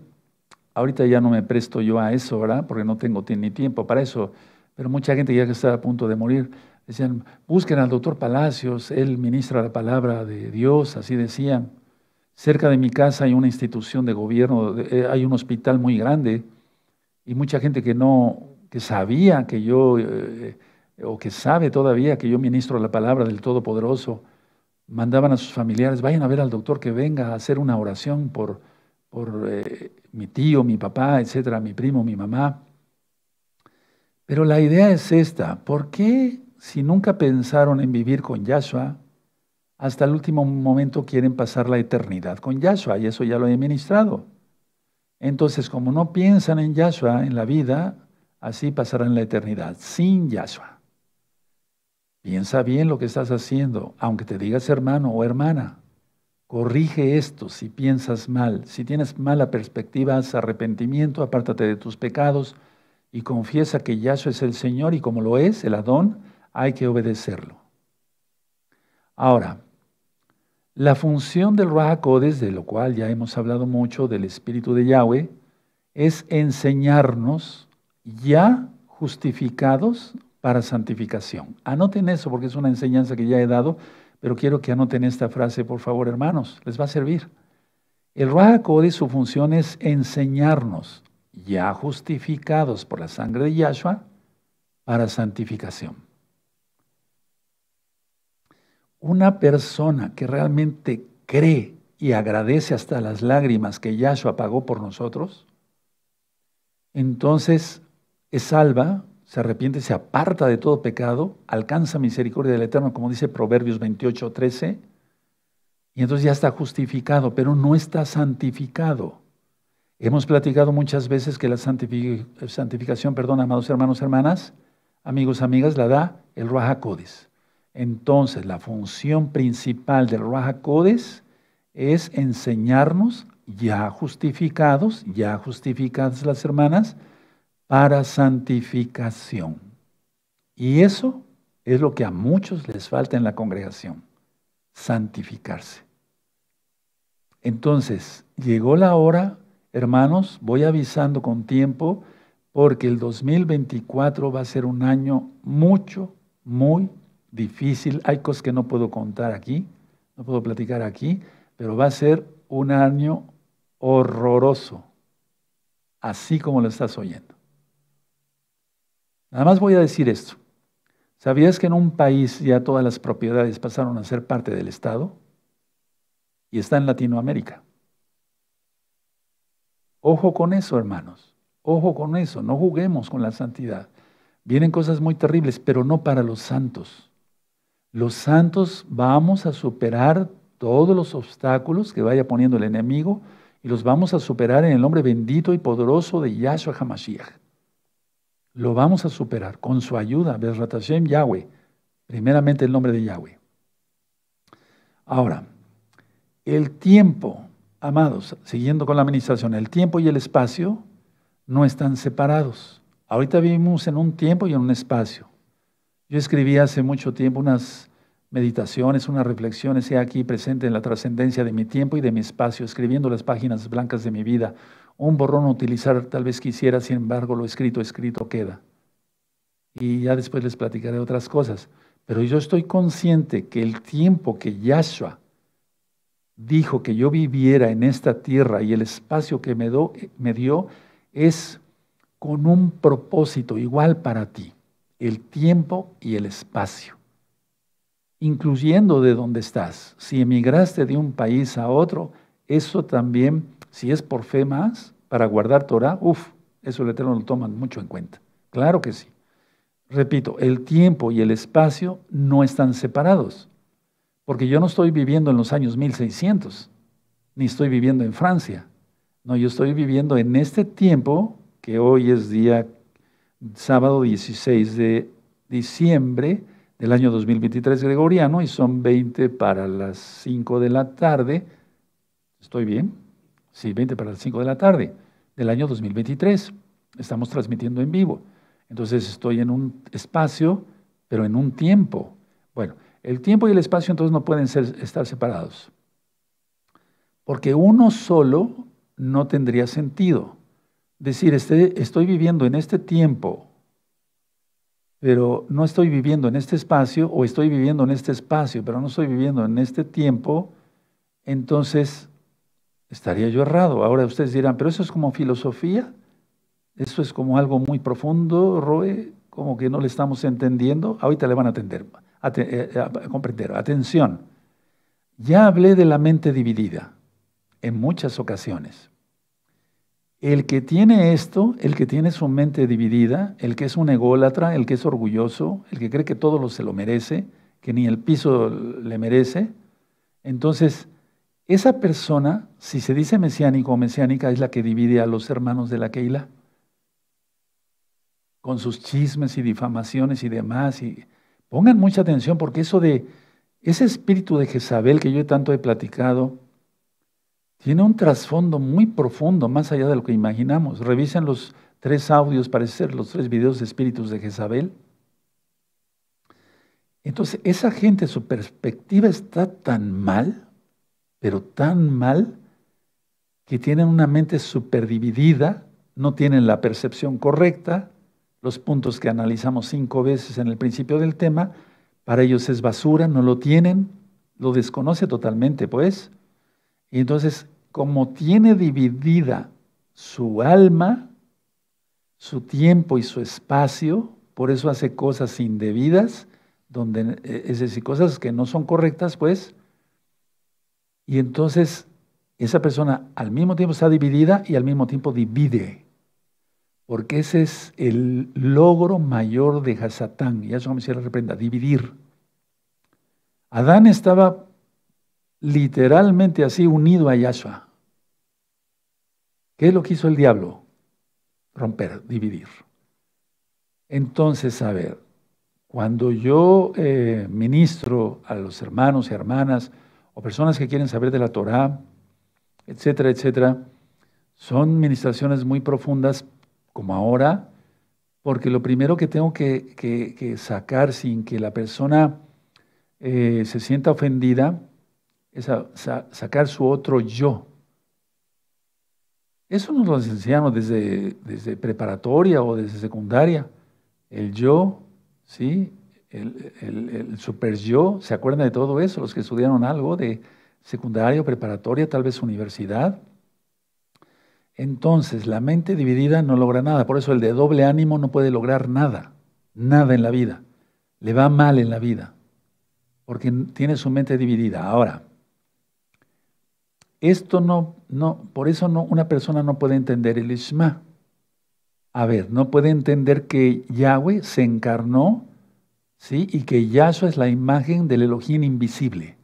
ahorita ya no me presto yo a eso, ¿verdad? Porque no tengo ni tiempo para eso pero mucha gente ya que estaba a punto de morir, decían, busquen al doctor Palacios, él ministra la palabra de Dios, así decían. Cerca de mi casa hay una institución de gobierno, eh, hay un hospital muy grande, y mucha gente que no, que sabía que yo, eh, o que sabe todavía que yo ministro la palabra del Todopoderoso, mandaban a sus familiares, vayan a ver al doctor que venga a hacer una oración por, por eh, mi tío, mi papá, etcétera, mi primo, mi mamá. Pero la idea es esta, ¿por qué si nunca pensaron en vivir con Yahshua, hasta el último momento quieren pasar la eternidad con Yahshua? Y eso ya lo he ministrado. Entonces, como no piensan en Yahshua, en la vida, así pasarán la eternidad, sin Yahshua. Piensa bien lo que estás haciendo, aunque te digas hermano o hermana. Corrige esto si piensas mal. Si tienes mala perspectiva, haz arrepentimiento, apártate de tus pecados y confiesa que Yahshua es el Señor y como lo es, el Adón, hay que obedecerlo. Ahora, la función del Rahacodes, de lo cual ya hemos hablado mucho, del Espíritu de Yahweh, es enseñarnos ya justificados para santificación. Anoten eso porque es una enseñanza que ya he dado, pero quiero que anoten esta frase, por favor, hermanos, les va a servir. El Rahakodes, su función es enseñarnos ya justificados por la sangre de Yahshua, para santificación. Una persona que realmente cree y agradece hasta las lágrimas que Yahshua pagó por nosotros, entonces es salva, se arrepiente, se aparta de todo pecado, alcanza misericordia del Eterno, como dice Proverbios 28, 13, y entonces ya está justificado, pero no está santificado. Hemos platicado muchas veces que la santificación, perdón, amados hermanos, hermanas, amigos, amigas, la da el Ruaja Codes. Entonces, la función principal del Ruaja Codes es enseñarnos, ya justificados, ya justificadas las hermanas, para santificación. Y eso es lo que a muchos les falta en la congregación, santificarse. Entonces, llegó la hora Hermanos, voy avisando con tiempo porque el 2024 va a ser un año mucho, muy difícil. Hay cosas que no puedo contar aquí, no puedo platicar aquí, pero va a ser un año horroroso, así como lo estás oyendo. Nada más voy a decir esto. ¿Sabías que en un país ya todas las propiedades pasaron a ser parte del Estado? Y está en Latinoamérica. Ojo con eso, hermanos. Ojo con eso. No juguemos con la santidad. Vienen cosas muy terribles, pero no para los santos. Los santos vamos a superar todos los obstáculos que vaya poniendo el enemigo y los vamos a superar en el nombre bendito y poderoso de Yahshua HaMashiach. Lo vamos a superar con su ayuda, Bezrat Yahweh. Primeramente el nombre de Yahweh. Ahora, el tiempo Amados, siguiendo con la administración, el tiempo y el espacio no están separados. Ahorita vivimos en un tiempo y en un espacio. Yo escribí hace mucho tiempo unas meditaciones, unas reflexiones, he aquí presente en la trascendencia de mi tiempo y de mi espacio, escribiendo las páginas blancas de mi vida. Un borrón a utilizar tal vez quisiera, sin embargo, lo escrito, escrito queda. Y ya después les platicaré otras cosas. Pero yo estoy consciente que el tiempo que Yahshua dijo que yo viviera en esta tierra y el espacio que me, dio es con un propósito igual para ti, el tiempo y el espacio, incluyendo de dónde estás. Si emigraste de un país a otro, eso también, si es por fe más, para guardar Torah, uff, eso el Eterno lo toman mucho en cuenta. Claro que sí. Repito, el tiempo y el espacio no están separados. Porque yo no estoy viviendo en los años 1600, ni estoy viviendo en Francia. No, yo estoy viviendo en este tiempo, que hoy es día sábado 16 de diciembre del año 2023 gregoriano y son 20 para las 5 de la tarde. ¿Estoy bien? Sí, 20 para las 5 de la tarde del año 2023. Estamos transmitiendo en vivo. Entonces estoy en un espacio, pero en un tiempo. Bueno, el tiempo y el espacio entonces no pueden ser, estar separados. Porque uno solo no tendría sentido. Decir, este, estoy viviendo en este tiempo, pero no estoy viviendo en este espacio, o estoy viviendo en este espacio, pero no estoy viviendo en este tiempo, entonces estaría yo errado. Ahora ustedes dirán, pero eso es como filosofía, eso es como algo muy profundo, Roe como que no le estamos entendiendo, ahorita le van a atender, eh, eh, a, comprender. Atención, ya hablé de la mente dividida en muchas ocasiones. El que tiene esto, el que tiene su mente dividida, el que es un ególatra, el que es orgulloso, el que cree que todo lo se lo merece, que ni el piso le merece, entonces esa persona, si se dice mesiánico o mesiánica, es la que divide a los hermanos de la keila con sus chismes y difamaciones y demás. Y pongan mucha atención porque eso de ese espíritu de Jezabel que yo tanto he platicado tiene un trasfondo muy profundo, más allá de lo que imaginamos. Revisen los tres audios, ser los tres videos de espíritus de Jezabel. Entonces, esa gente, su perspectiva está tan mal, pero tan mal, que tienen una mente superdividida, no tienen la percepción correcta, los puntos que analizamos cinco veces en el principio del tema, para ellos es basura, no lo tienen, lo desconoce totalmente, pues. Y entonces, como tiene dividida su alma, su tiempo y su espacio, por eso hace cosas indebidas, donde, eh, es decir, cosas que no son correctas, pues. Y entonces, esa persona al mismo tiempo está dividida y al mismo tiempo divide porque ese es el logro mayor de Hasatán, y eso me se reprenda, dividir. Adán estaba literalmente así unido a Yahshua. ¿Qué es lo que hizo el diablo? Romper, dividir. Entonces, a ver, cuando yo eh, ministro a los hermanos y hermanas o personas que quieren saber de la Torá, etcétera, etcétera, son ministraciones muy profundas como ahora, porque lo primero que tengo que, sacar sin que la persona eh, se sienta ofendida es sacar su otro yo. Eso nos lo enseñamos desde, preparatoria o desde secundaria. El yo, ¿sí? El, el, super yo, ¿se acuerdan de todo eso? Los que estudiaron algo de secundaria o preparatoria, tal vez universidad. Entonces, la mente dividida no logra nada. Por eso el de doble ánimo no puede lograr nada, nada en la vida. Le va mal en la vida, porque tiene su mente dividida. Ahora, esto no, no, por eso no, una persona no puede entender el Isma. A ver, no puede entender que Yahweh se encarnó, ¿sí? Y que Yahshua es la imagen del Elohim invisible.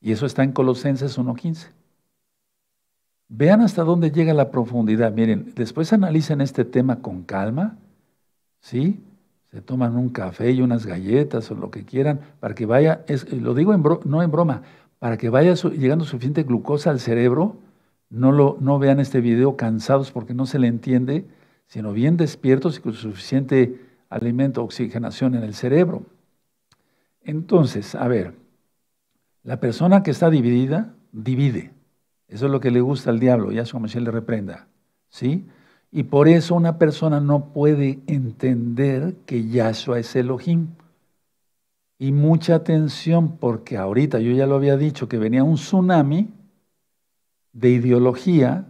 Y eso está en Colosenses 1.15. Vean hasta dónde llega la profundidad. Miren, después analicen este tema con calma, ¿sí? Se toman un café y unas galletas o lo que quieran para que vaya, eh, lo digo no en broma, para que vaya llegando suficiente glucosa al cerebro, no, lo, no vean este video cansados porque no se le entiende, sino bien despiertos y con suficiente alimento, oxigenación en el cerebro. Entonces, a ver, la persona que está dividida, divide. Eso es lo que le gusta al diablo, Yahshua Mashiach le reprenda. ¿Sí? Y por eso una persona no puede entender que Yahshua es Elohim. Y mucha atención, porque ahorita yo ya lo había dicho que venía un tsunami de ideología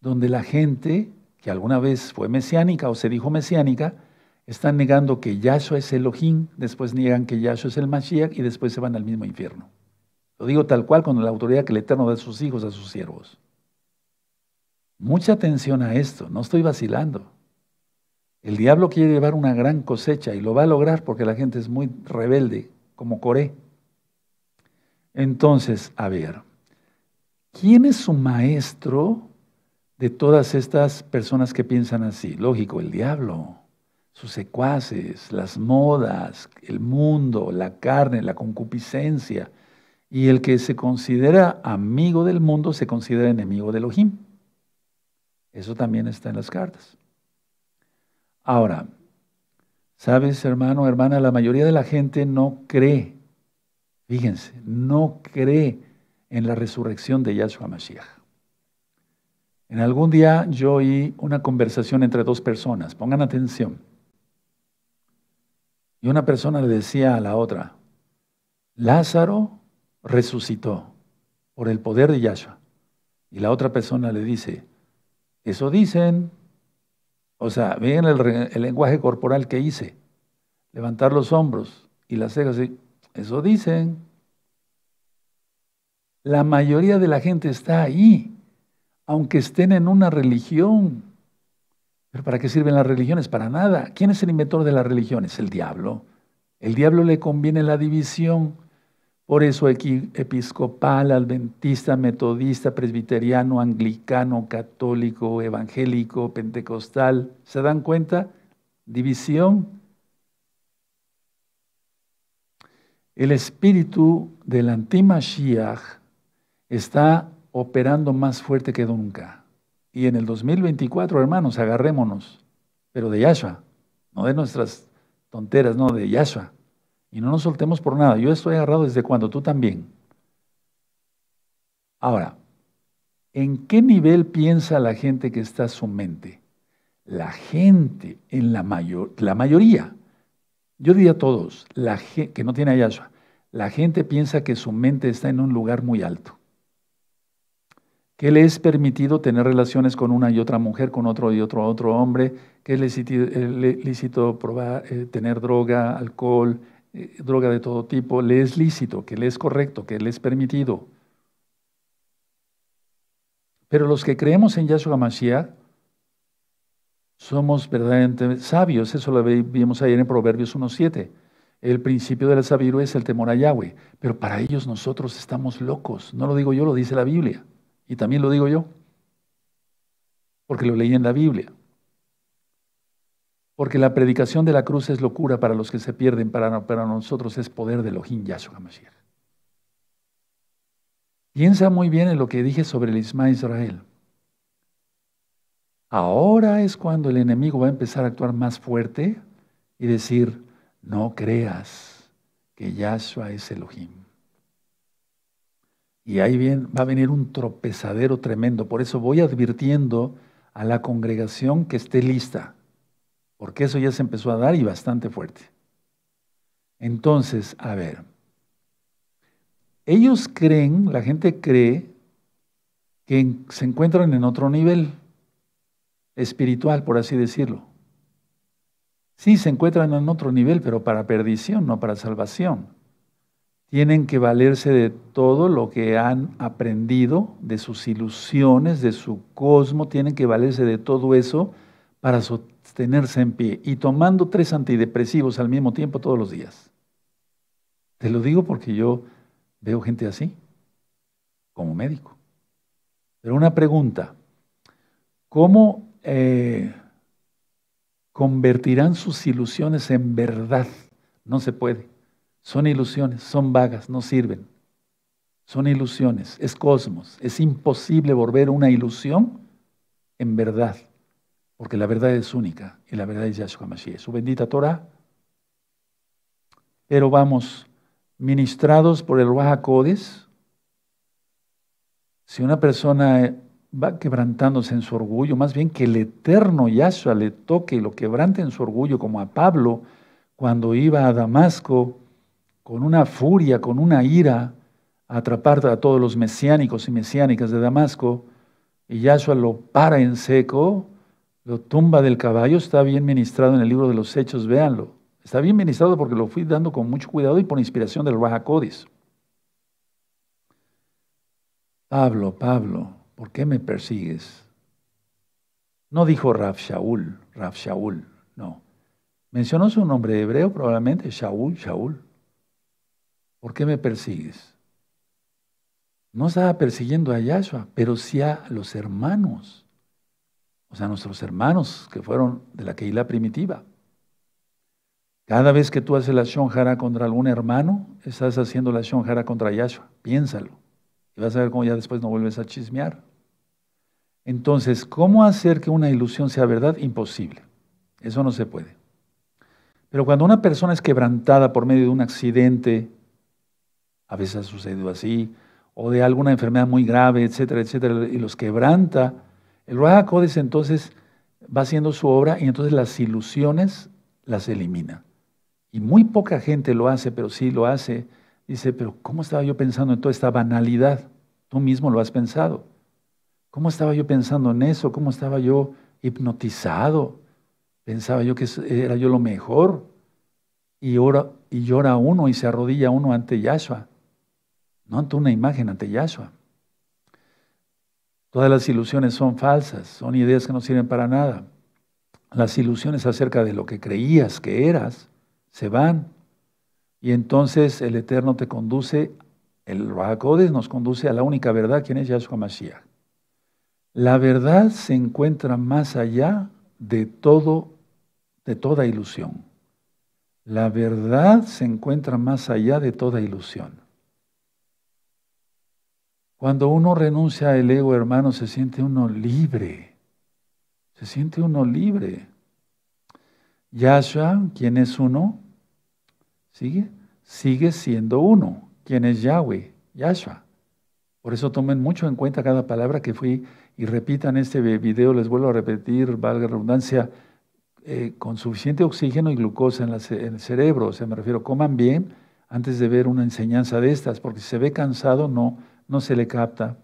donde la gente que alguna vez fue mesiánica o se dijo mesiánica, están negando que Yahshua es Elohim, después niegan que Yahshua es el Mashiach y después se van al mismo infierno. Lo digo tal cual con la autoridad que el Eterno da a sus hijos, a sus siervos. Mucha atención a esto, no estoy vacilando. El diablo quiere llevar una gran cosecha y lo va a lograr porque la gente es muy rebelde, como Coré. Entonces, a ver, ¿quién es su maestro de todas estas personas que piensan así? Lógico, el diablo, sus secuaces, las modas, el mundo, la carne, la concupiscencia, y el que se considera amigo del mundo se considera enemigo de Elohim. Eso también está en las cartas. Ahora, sabes, hermano, hermana, la mayoría de la gente no cree, fíjense, no cree en la resurrección de Yahshua Mashiach. En algún día yo oí una conversación entre dos personas, pongan atención. Y una persona le decía a la otra, Lázaro resucitó por el poder de Yahshua. Y la otra persona le dice, eso dicen. O sea, vean el, lenguaje corporal que hice. Levantar los hombros y las cejas, eso dicen. La mayoría de la gente está ahí, aunque estén en una religión. Pero ¿para qué sirven las religiones? Para nada. ¿Quién es el inventor de las religiones? El diablo. El diablo le conviene la división. Por eso episcopal, adventista, metodista, presbiteriano, anglicano, católico, evangélico, pentecostal, ¿se dan cuenta? División. El espíritu del antimashiach está operando más fuerte que nunca. Y en el 2024, hermanos, agarrémonos, pero de Yahshua, no de nuestras tonteras, no, de Yahshua. Y no nos soltemos por nada. Yo estoy agarrado desde cuando, tú también. Ahora, ¿en qué nivel piensa la gente que está su mente? La gente, en la, mayor, la mayoría, yo diría todos, la que no tiene Yahshua, la gente piensa que su mente está en un lugar muy alto. Que le es permitido tener relaciones con una y otra mujer, con otro y otro, otro hombre, que es eh, lícito, probar, eh, tener droga, alcohol, eh, droga de todo tipo le es lícito, que le es correcto, que le es permitido. Pero los que creemos en Yahshua Mashiach somos verdaderamente sabios. Eso lo vimos ayer en Proverbios 1.7. El principio de la sabiduría es el temor a Yahweh. Pero para ellos nosotros estamos locos. No lo digo yo, lo dice la Biblia. Y también lo digo yo. Porque lo leí en la Biblia. Porque la predicación de la cruz es locura para los que se pierden, para, para nosotros es poder de Elohim Yahshua HaMashiach. Piensa muy bien en lo que dije sobre el Isma Israel. Ahora es cuando el enemigo va a empezar a actuar más fuerte y decir, no creas que Yahshua es Elohim. Y ahí bien, va a venir un tropezadero tremendo. Por eso voy advirtiendo a la congregación que esté lista porque eso ya se empezó a dar y bastante fuerte. Entonces, a ver, ellos creen, la gente cree, que se encuentran en otro nivel espiritual, por así decirlo. Sí, se encuentran en otro nivel, pero para perdición, no para salvación. Tienen que valerse de todo lo que han aprendido, de sus ilusiones, de su cosmo, tienen que valerse de todo eso para Tenerse en pie y tomando tres antidepresivos al mismo tiempo todos los días. Te lo digo porque yo veo gente así, como médico. Pero una pregunta, ¿cómo eh, convertirán sus ilusiones en verdad? No se puede. Son ilusiones, son vagas, no sirven. Son ilusiones, es cosmos. Es imposible volver una ilusión en verdad porque la verdad es única y la verdad es Yahshua Mashiach, su bendita Torah. Pero vamos, ministrados por el Wahakodes, si una persona eh, va quebrantándose en su orgullo, más bien que el eterno Yahshua le toque y lo quebrante en su orgullo, como a Pablo cuando iba a Damasco con una furia, con una ira, a atrapar a todos los mesiánicos y mesiánicas de Damasco, y Yahshua lo para en seco la tumba del caballo está bien ministrado en el libro de los Hechos, véanlo. Está bien ministrado porque lo fui dando con mucho cuidado y por inspiración del Raja Pablo, Pablo, ¿por qué me persigues? No dijo Raf Shaul, Raf Shaul, no. Mencionó su nombre hebreo probablemente, Shaul, Shaul. ¿Por qué me persigues? No estaba persiguiendo a Yahshua, pero sí a los hermanos o sea, nuestros hermanos que fueron de la Keilah primitiva. Cada vez que tú haces la shonjara contra algún hermano, estás haciendo la shonjara contra Yahshua. Piénsalo. Y vas a ver cómo ya después no vuelves a chismear. Entonces, ¿cómo hacer que una ilusión sea verdad? Imposible. Eso no se puede. Pero cuando una persona es quebrantada por medio de un accidente, a veces ha sucedido así, o de alguna enfermedad muy grave, etcétera, etcétera, y los quebranta, el Ruach HaKodes entonces va haciendo su obra y entonces las ilusiones las elimina. Y muy poca gente lo hace, pero sí lo hace. Dice, pero ¿cómo estaba yo pensando en toda esta banalidad? Tú mismo lo has pensado. ¿Cómo estaba yo pensando en eso? ¿Cómo estaba yo hipnotizado? Pensaba yo que era yo lo mejor. Y y llora uno y se arrodilla uno ante Yahshua. No ante una imagen, ante Yahshua. Todas las ilusiones son falsas, son ideas que no sirven para nada. Las ilusiones acerca de lo que creías que eras se van. Y entonces el Eterno te conduce, el Rahakodes nos conduce a la única verdad, quien es Yahshua Mashiach. La verdad se encuentra más allá de todo, de toda ilusión. La verdad se encuentra más allá de toda ilusión. Cuando uno renuncia al ego, hermano, se siente uno libre. Se siente uno libre. Yahshua, ¿quién es uno, sigue, sigue siendo uno. ¿Quién es Yahweh? Yahshua. Por eso tomen mucho en cuenta cada palabra que fui y repitan este video, les vuelvo a repetir, valga redundancia, eh, con suficiente oxígeno y glucosa en, en, el cerebro, o sea, me refiero, coman bien antes de ver una enseñanza de estas, porque si se ve cansado, no, no se le capta,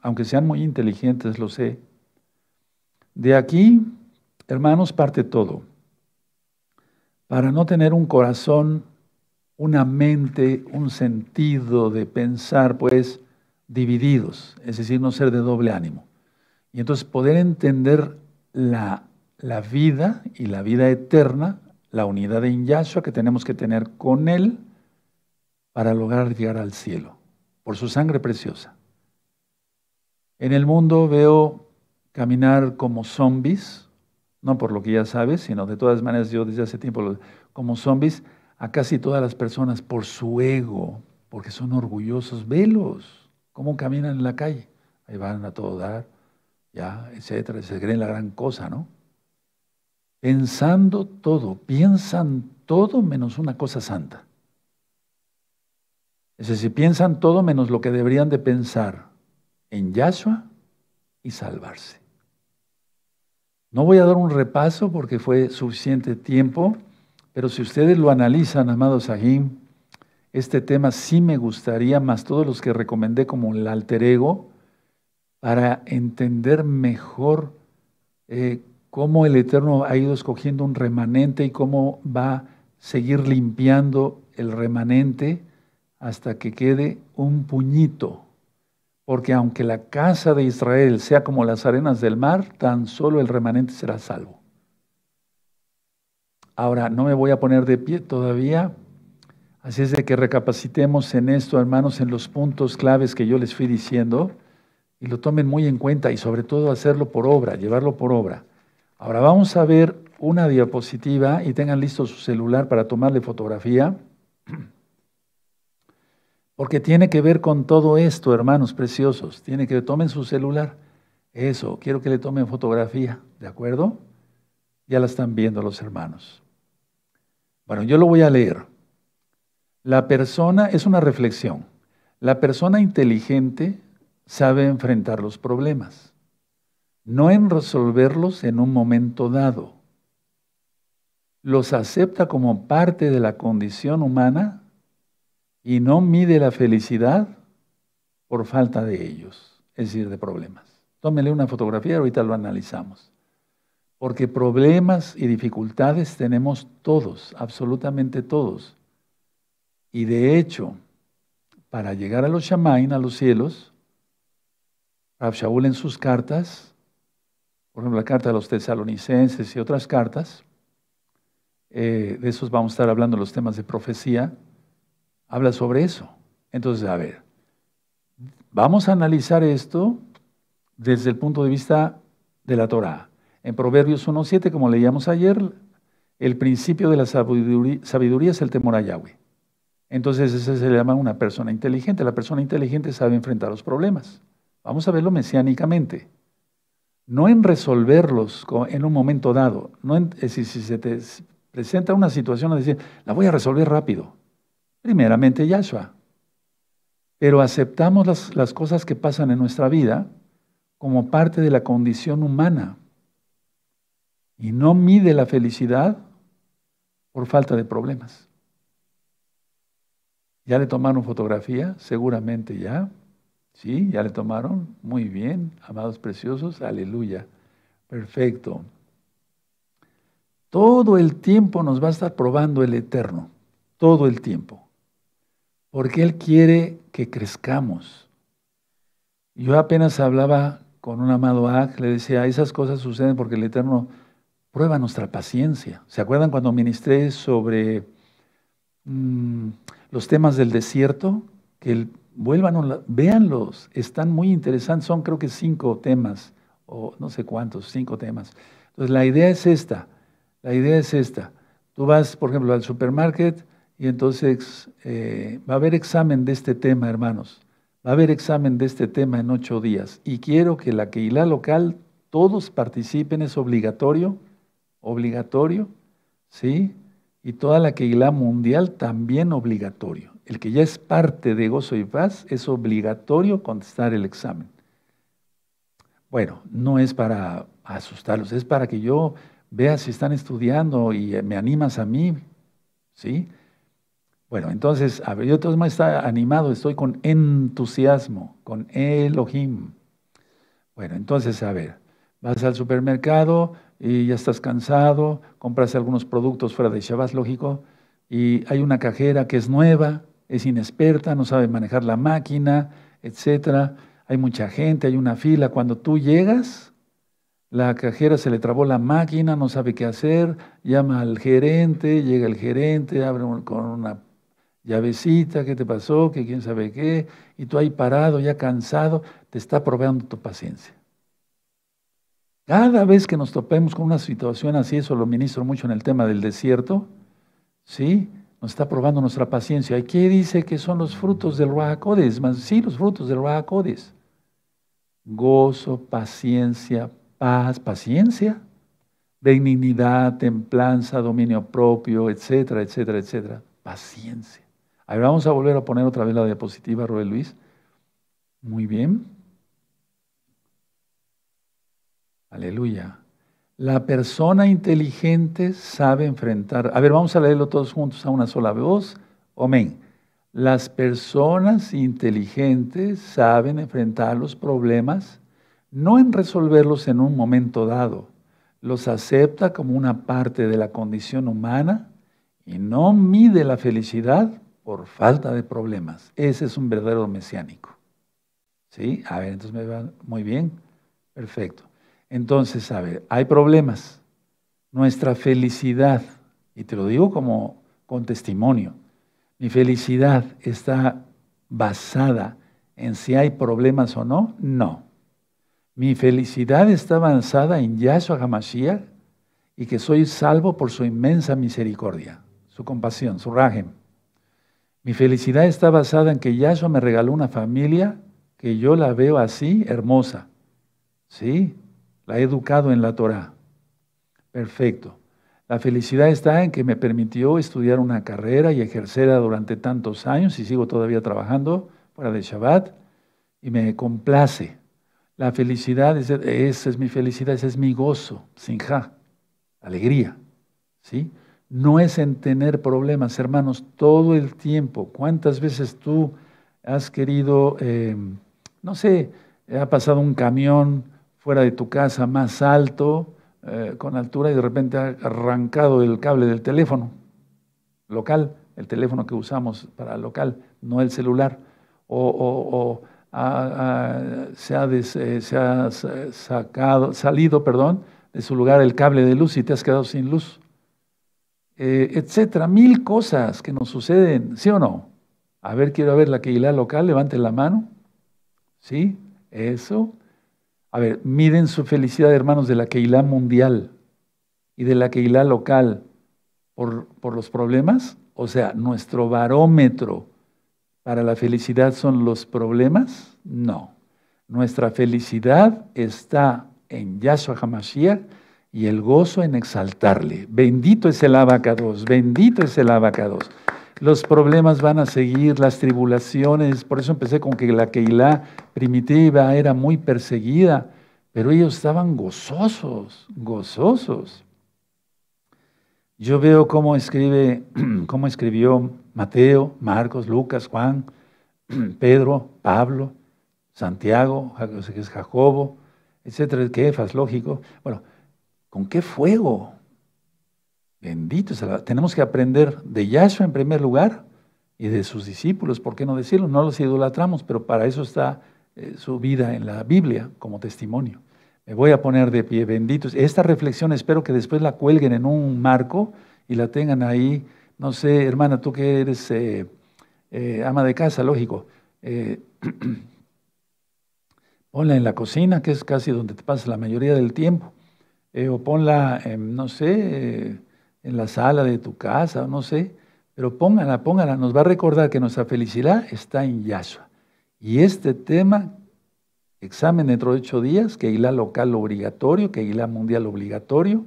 aunque sean muy inteligentes, lo sé. De aquí, hermanos, parte todo. Para no tener un corazón, una mente, un sentido de pensar, pues, divididos, es decir, no ser de doble ánimo. Y entonces poder entender la, vida y la vida eterna, la unidad de Yahshua que tenemos que tener con Él para lograr llegar al cielo por su sangre preciosa. En el mundo veo caminar como zombies, no por lo que ya sabes, sino de todas maneras yo desde hace tiempo, como zombies a casi todas las personas por su ego, porque son orgullosos, velos, cómo caminan en la calle, ahí van a todo dar, ya, etcétera, se creen la gran cosa, ¿no? Pensando todo, piensan todo menos una cosa santa. Es si piensan todo menos lo que deberían de pensar en Yahshua y salvarse. No voy a dar un repaso porque fue suficiente tiempo, pero si ustedes lo analizan, amados Sahim, este tema sí me gustaría, más todos los que recomendé como el alter ego, para entender mejor eh, cómo el Eterno ha ido escogiendo un remanente y cómo va a seguir limpiando el remanente hasta que quede un puñito, porque aunque la casa de Israel sea como las arenas del mar, tan solo el remanente será salvo. Ahora, no me voy a poner de pie todavía, así es de que recapacitemos en esto, hermanos, en los puntos claves que yo les fui diciendo, y lo tomen muy en cuenta y sobre todo hacerlo por obra, llevarlo por obra. Ahora vamos a ver una diapositiva y tengan listo su celular para tomarle fotografía. (clears throat) Porque tiene que ver con todo esto, hermanos preciosos. Tiene que tomen su celular. Eso, quiero que le tomen fotografía, ¿de acuerdo? Ya la están viendo los hermanos. Bueno, yo lo voy a leer. La persona es una reflexión. La persona inteligente sabe enfrentar los problemas, no en resolverlos en un momento dado. Los acepta como parte de la condición humana y no mide la felicidad por falta de ellos, es decir, de problemas. Tómele una fotografía, ahorita lo analizamos. Porque problemas y dificultades tenemos todos, absolutamente todos. Y de hecho, para llegar a los Shamain, a los cielos, Rav en sus cartas, por ejemplo la carta de los tesalonicenses y otras cartas, eh, de esos vamos a estar hablando los temas de profecía, habla sobre eso. Entonces, a ver, vamos a analizar esto desde el punto de vista de la Torá. En Proverbios 1.7, como leíamos ayer, el principio de la sabiduría, es el temor a Yahweh. Entonces, ese se le llama una persona inteligente. La persona inteligente sabe enfrentar los problemas. Vamos a verlo mesiánicamente. No en resolverlos en un momento dado. No eh, si, si se te presenta una situación, a decir, la voy a resolver rápido. Primeramente Yahshua. Pero aceptamos las, las cosas que pasan en nuestra vida como parte de la condición humana y no mide la felicidad por falta de problemas. ¿Ya le tomaron fotografía? Seguramente ya. Sí, ya le tomaron. Muy bien, amados preciosos. Aleluya. Perfecto. Todo el tiempo nos va a estar probando el Eterno. Todo el tiempo porque Él quiere que crezcamos. Yo apenas hablaba con un amado Ag, le decía, esas cosas suceden porque el Eterno prueba nuestra paciencia. ¿Se acuerdan cuando ministré sobre mm, los temas del desierto? Que vuelvan, véanlos, están muy interesantes, son creo que cinco temas, o no sé cuántos, cinco temas. Entonces la idea es esta, la idea es esta. Tú vas, por ejemplo, al supermercado, y entonces eh, va a haber examen de este tema, hermanos. Va a haber examen de este tema en ocho días. Y quiero que la Keilah local todos participen, es obligatorio, obligatorio, ¿sí? Y toda la Keilah mundial también obligatorio. El que ya es parte de Gozo y Paz es obligatorio contestar el examen. Bueno, no es para asustarlos, es para que yo vea si están estudiando y eh, me animas a mí, ¿sí? Bueno, entonces, a ver, yo más está animado, estoy con entusiasmo, con Elohim. Bueno, entonces, a ver, vas al supermercado y ya estás cansado, compras algunos productos fuera de Shabbat, lógico, y hay una cajera que es nueva, es inexperta, no sabe manejar la máquina, etcétera. Hay mucha gente, hay una fila. Cuando tú llegas, la cajera se le trabó la máquina, no sabe qué hacer, llama al gerente, llega el gerente, abre con una llavecita, ¿qué te pasó? que quién sabe qué? Y tú ahí parado, ya cansado, te está probando tu paciencia. Cada vez que nos topemos con una situación así, eso lo ministro mucho en el tema del desierto, ¿sí? Nos está probando nuestra paciencia. ¿Y qué dice que son los frutos del Ruajacodes? Sí, los frutos del Ruajacodes. Gozo, paciencia, paz, paciencia, benignidad, templanza, dominio propio, etcétera, etcétera, etcétera. Paciencia. A vamos a volver a poner otra vez la diapositiva, Roel Luis. Muy bien. Aleluya. La persona inteligente sabe enfrentar. A ver, vamos a leerlo todos juntos a una sola voz. Amén. Las personas inteligentes saben enfrentar los problemas, no en resolverlos en un momento dado. Los acepta como una parte de la condición humana y no mide la felicidad por falta de problemas. Ese es un verdadero mesiánico. ¿Sí? A ver, entonces me va muy bien. Perfecto. Entonces, a ver, hay problemas. Nuestra felicidad, y te lo digo como con testimonio, mi felicidad está basada en si hay problemas o no. No. Mi felicidad está avanzada en Yahshua Hamashiach y que soy salvo por su inmensa misericordia, su compasión, su rajem. Mi felicidad está basada en que Yahshua me regaló una familia que yo la veo así, hermosa. ¿Sí? La he educado en la Torah. Perfecto. La felicidad está en que me permitió estudiar una carrera y ejercerla durante tantos años y sigo todavía trabajando fuera de Shabbat y me complace. La felicidad, esa es mi felicidad, ese es mi gozo, sinja, alegría. ¿Sí? no es en tener problemas, hermanos, todo el tiempo. ¿Cuántas veces tú has querido, em, no sé, ha pasado un camión fuera de tu casa más alto, eh, con altura, y de repente ha arrancado el cable del teléfono local, el teléfono que usamos para local, no el celular, o, eh, se ha, se ha sacado, salido perdón, de su lugar el cable de luz y te has quedado sin luz. Eh, etcétera, mil cosas que nos suceden, ¿sí o no? A ver, quiero ver la Keilah local, levanten la mano. ¿Sí? Eso. A ver, miden su felicidad, hermanos, de la Keilah mundial y de la Keilah local por, por los problemas. O sea, nuestro barómetro para la felicidad son los problemas. No. Nuestra felicidad está en Yahshua HaMashiach y el gozo en exaltarle. Bendito es el abacados, bendito es el abacados. Los problemas van a seguir, las tribulaciones, por eso empecé con que la Keilah primitiva era muy perseguida, pero ellos estaban gozosos, gozosos. Yo veo cómo escribe, (clears throat) cómo escribió Mateo, Marcos, Lucas, Juan, (clears throat) Pedro, Pablo, Santiago, Jacobo, etcétera, Kefas, lógico. Bueno, ¿Con qué fuego? Bendito. Tenemos que aprender de Yahshua en primer lugar y de sus discípulos, ¿por qué no decirlo? No los idolatramos, pero para eso está eh, su vida en la Biblia como testimonio. Me voy a poner de pie, bendito, Esta reflexión espero que después la cuelguen en un marco y la tengan ahí. No sé, hermana, tú que eres eh, eh, ama de casa, lógico. (clears throat) ponla en la cocina, que es casi donde te pasas la mayoría del tiempo. Eh, o ponla, no sé, en la sala de tu casa, no sé, pero póngala, póngala, nos va a recordar que nuestra felicidad está en Yahshua. Y este tema, examen dentro de ocho días, que la local obligatorio, que hila mundial obligatorio,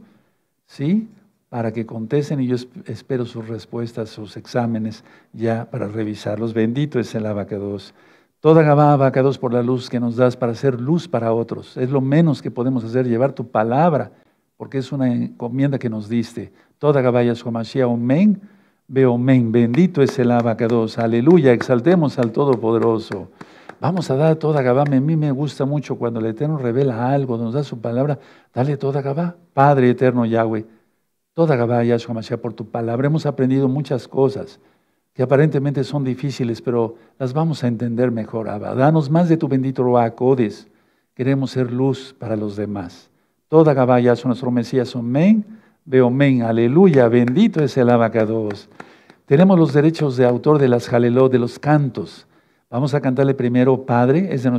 ¿sí? Para que contesten y yo espero sus respuestas, sus exámenes ya para revisarlos. Bendito es el abacados. Toda Gababa, dos por la luz que nos das para hacer luz para otros. Es lo menos que podemos hacer, llevar tu palabra, porque es una encomienda que nos diste. Toda Mashiach, Shomashia, Omen, men Bendito es el Abacados. Aleluya, exaltemos al Todopoderoso. Vamos a dar toda Gabá. A mí me gusta mucho cuando el Eterno revela algo, nos da su palabra. Dale toda Gabá. Padre Eterno Yahweh, toda Gabá, Yahshua por tu palabra. Hemos aprendido muchas cosas que aparentemente son difíciles, pero las vamos a entender mejor, Abba. Danos más de tu bendito Roacodes. Oh Queremos ser luz para los demás. Toda caballa son nuestro Mesías. Amén. Veo men Aleluya. Bendito es el Abacados. Tenemos los derechos de autor de las Jaleló, de los cantos. Vamos a cantarle primero, Padre, es de nuestro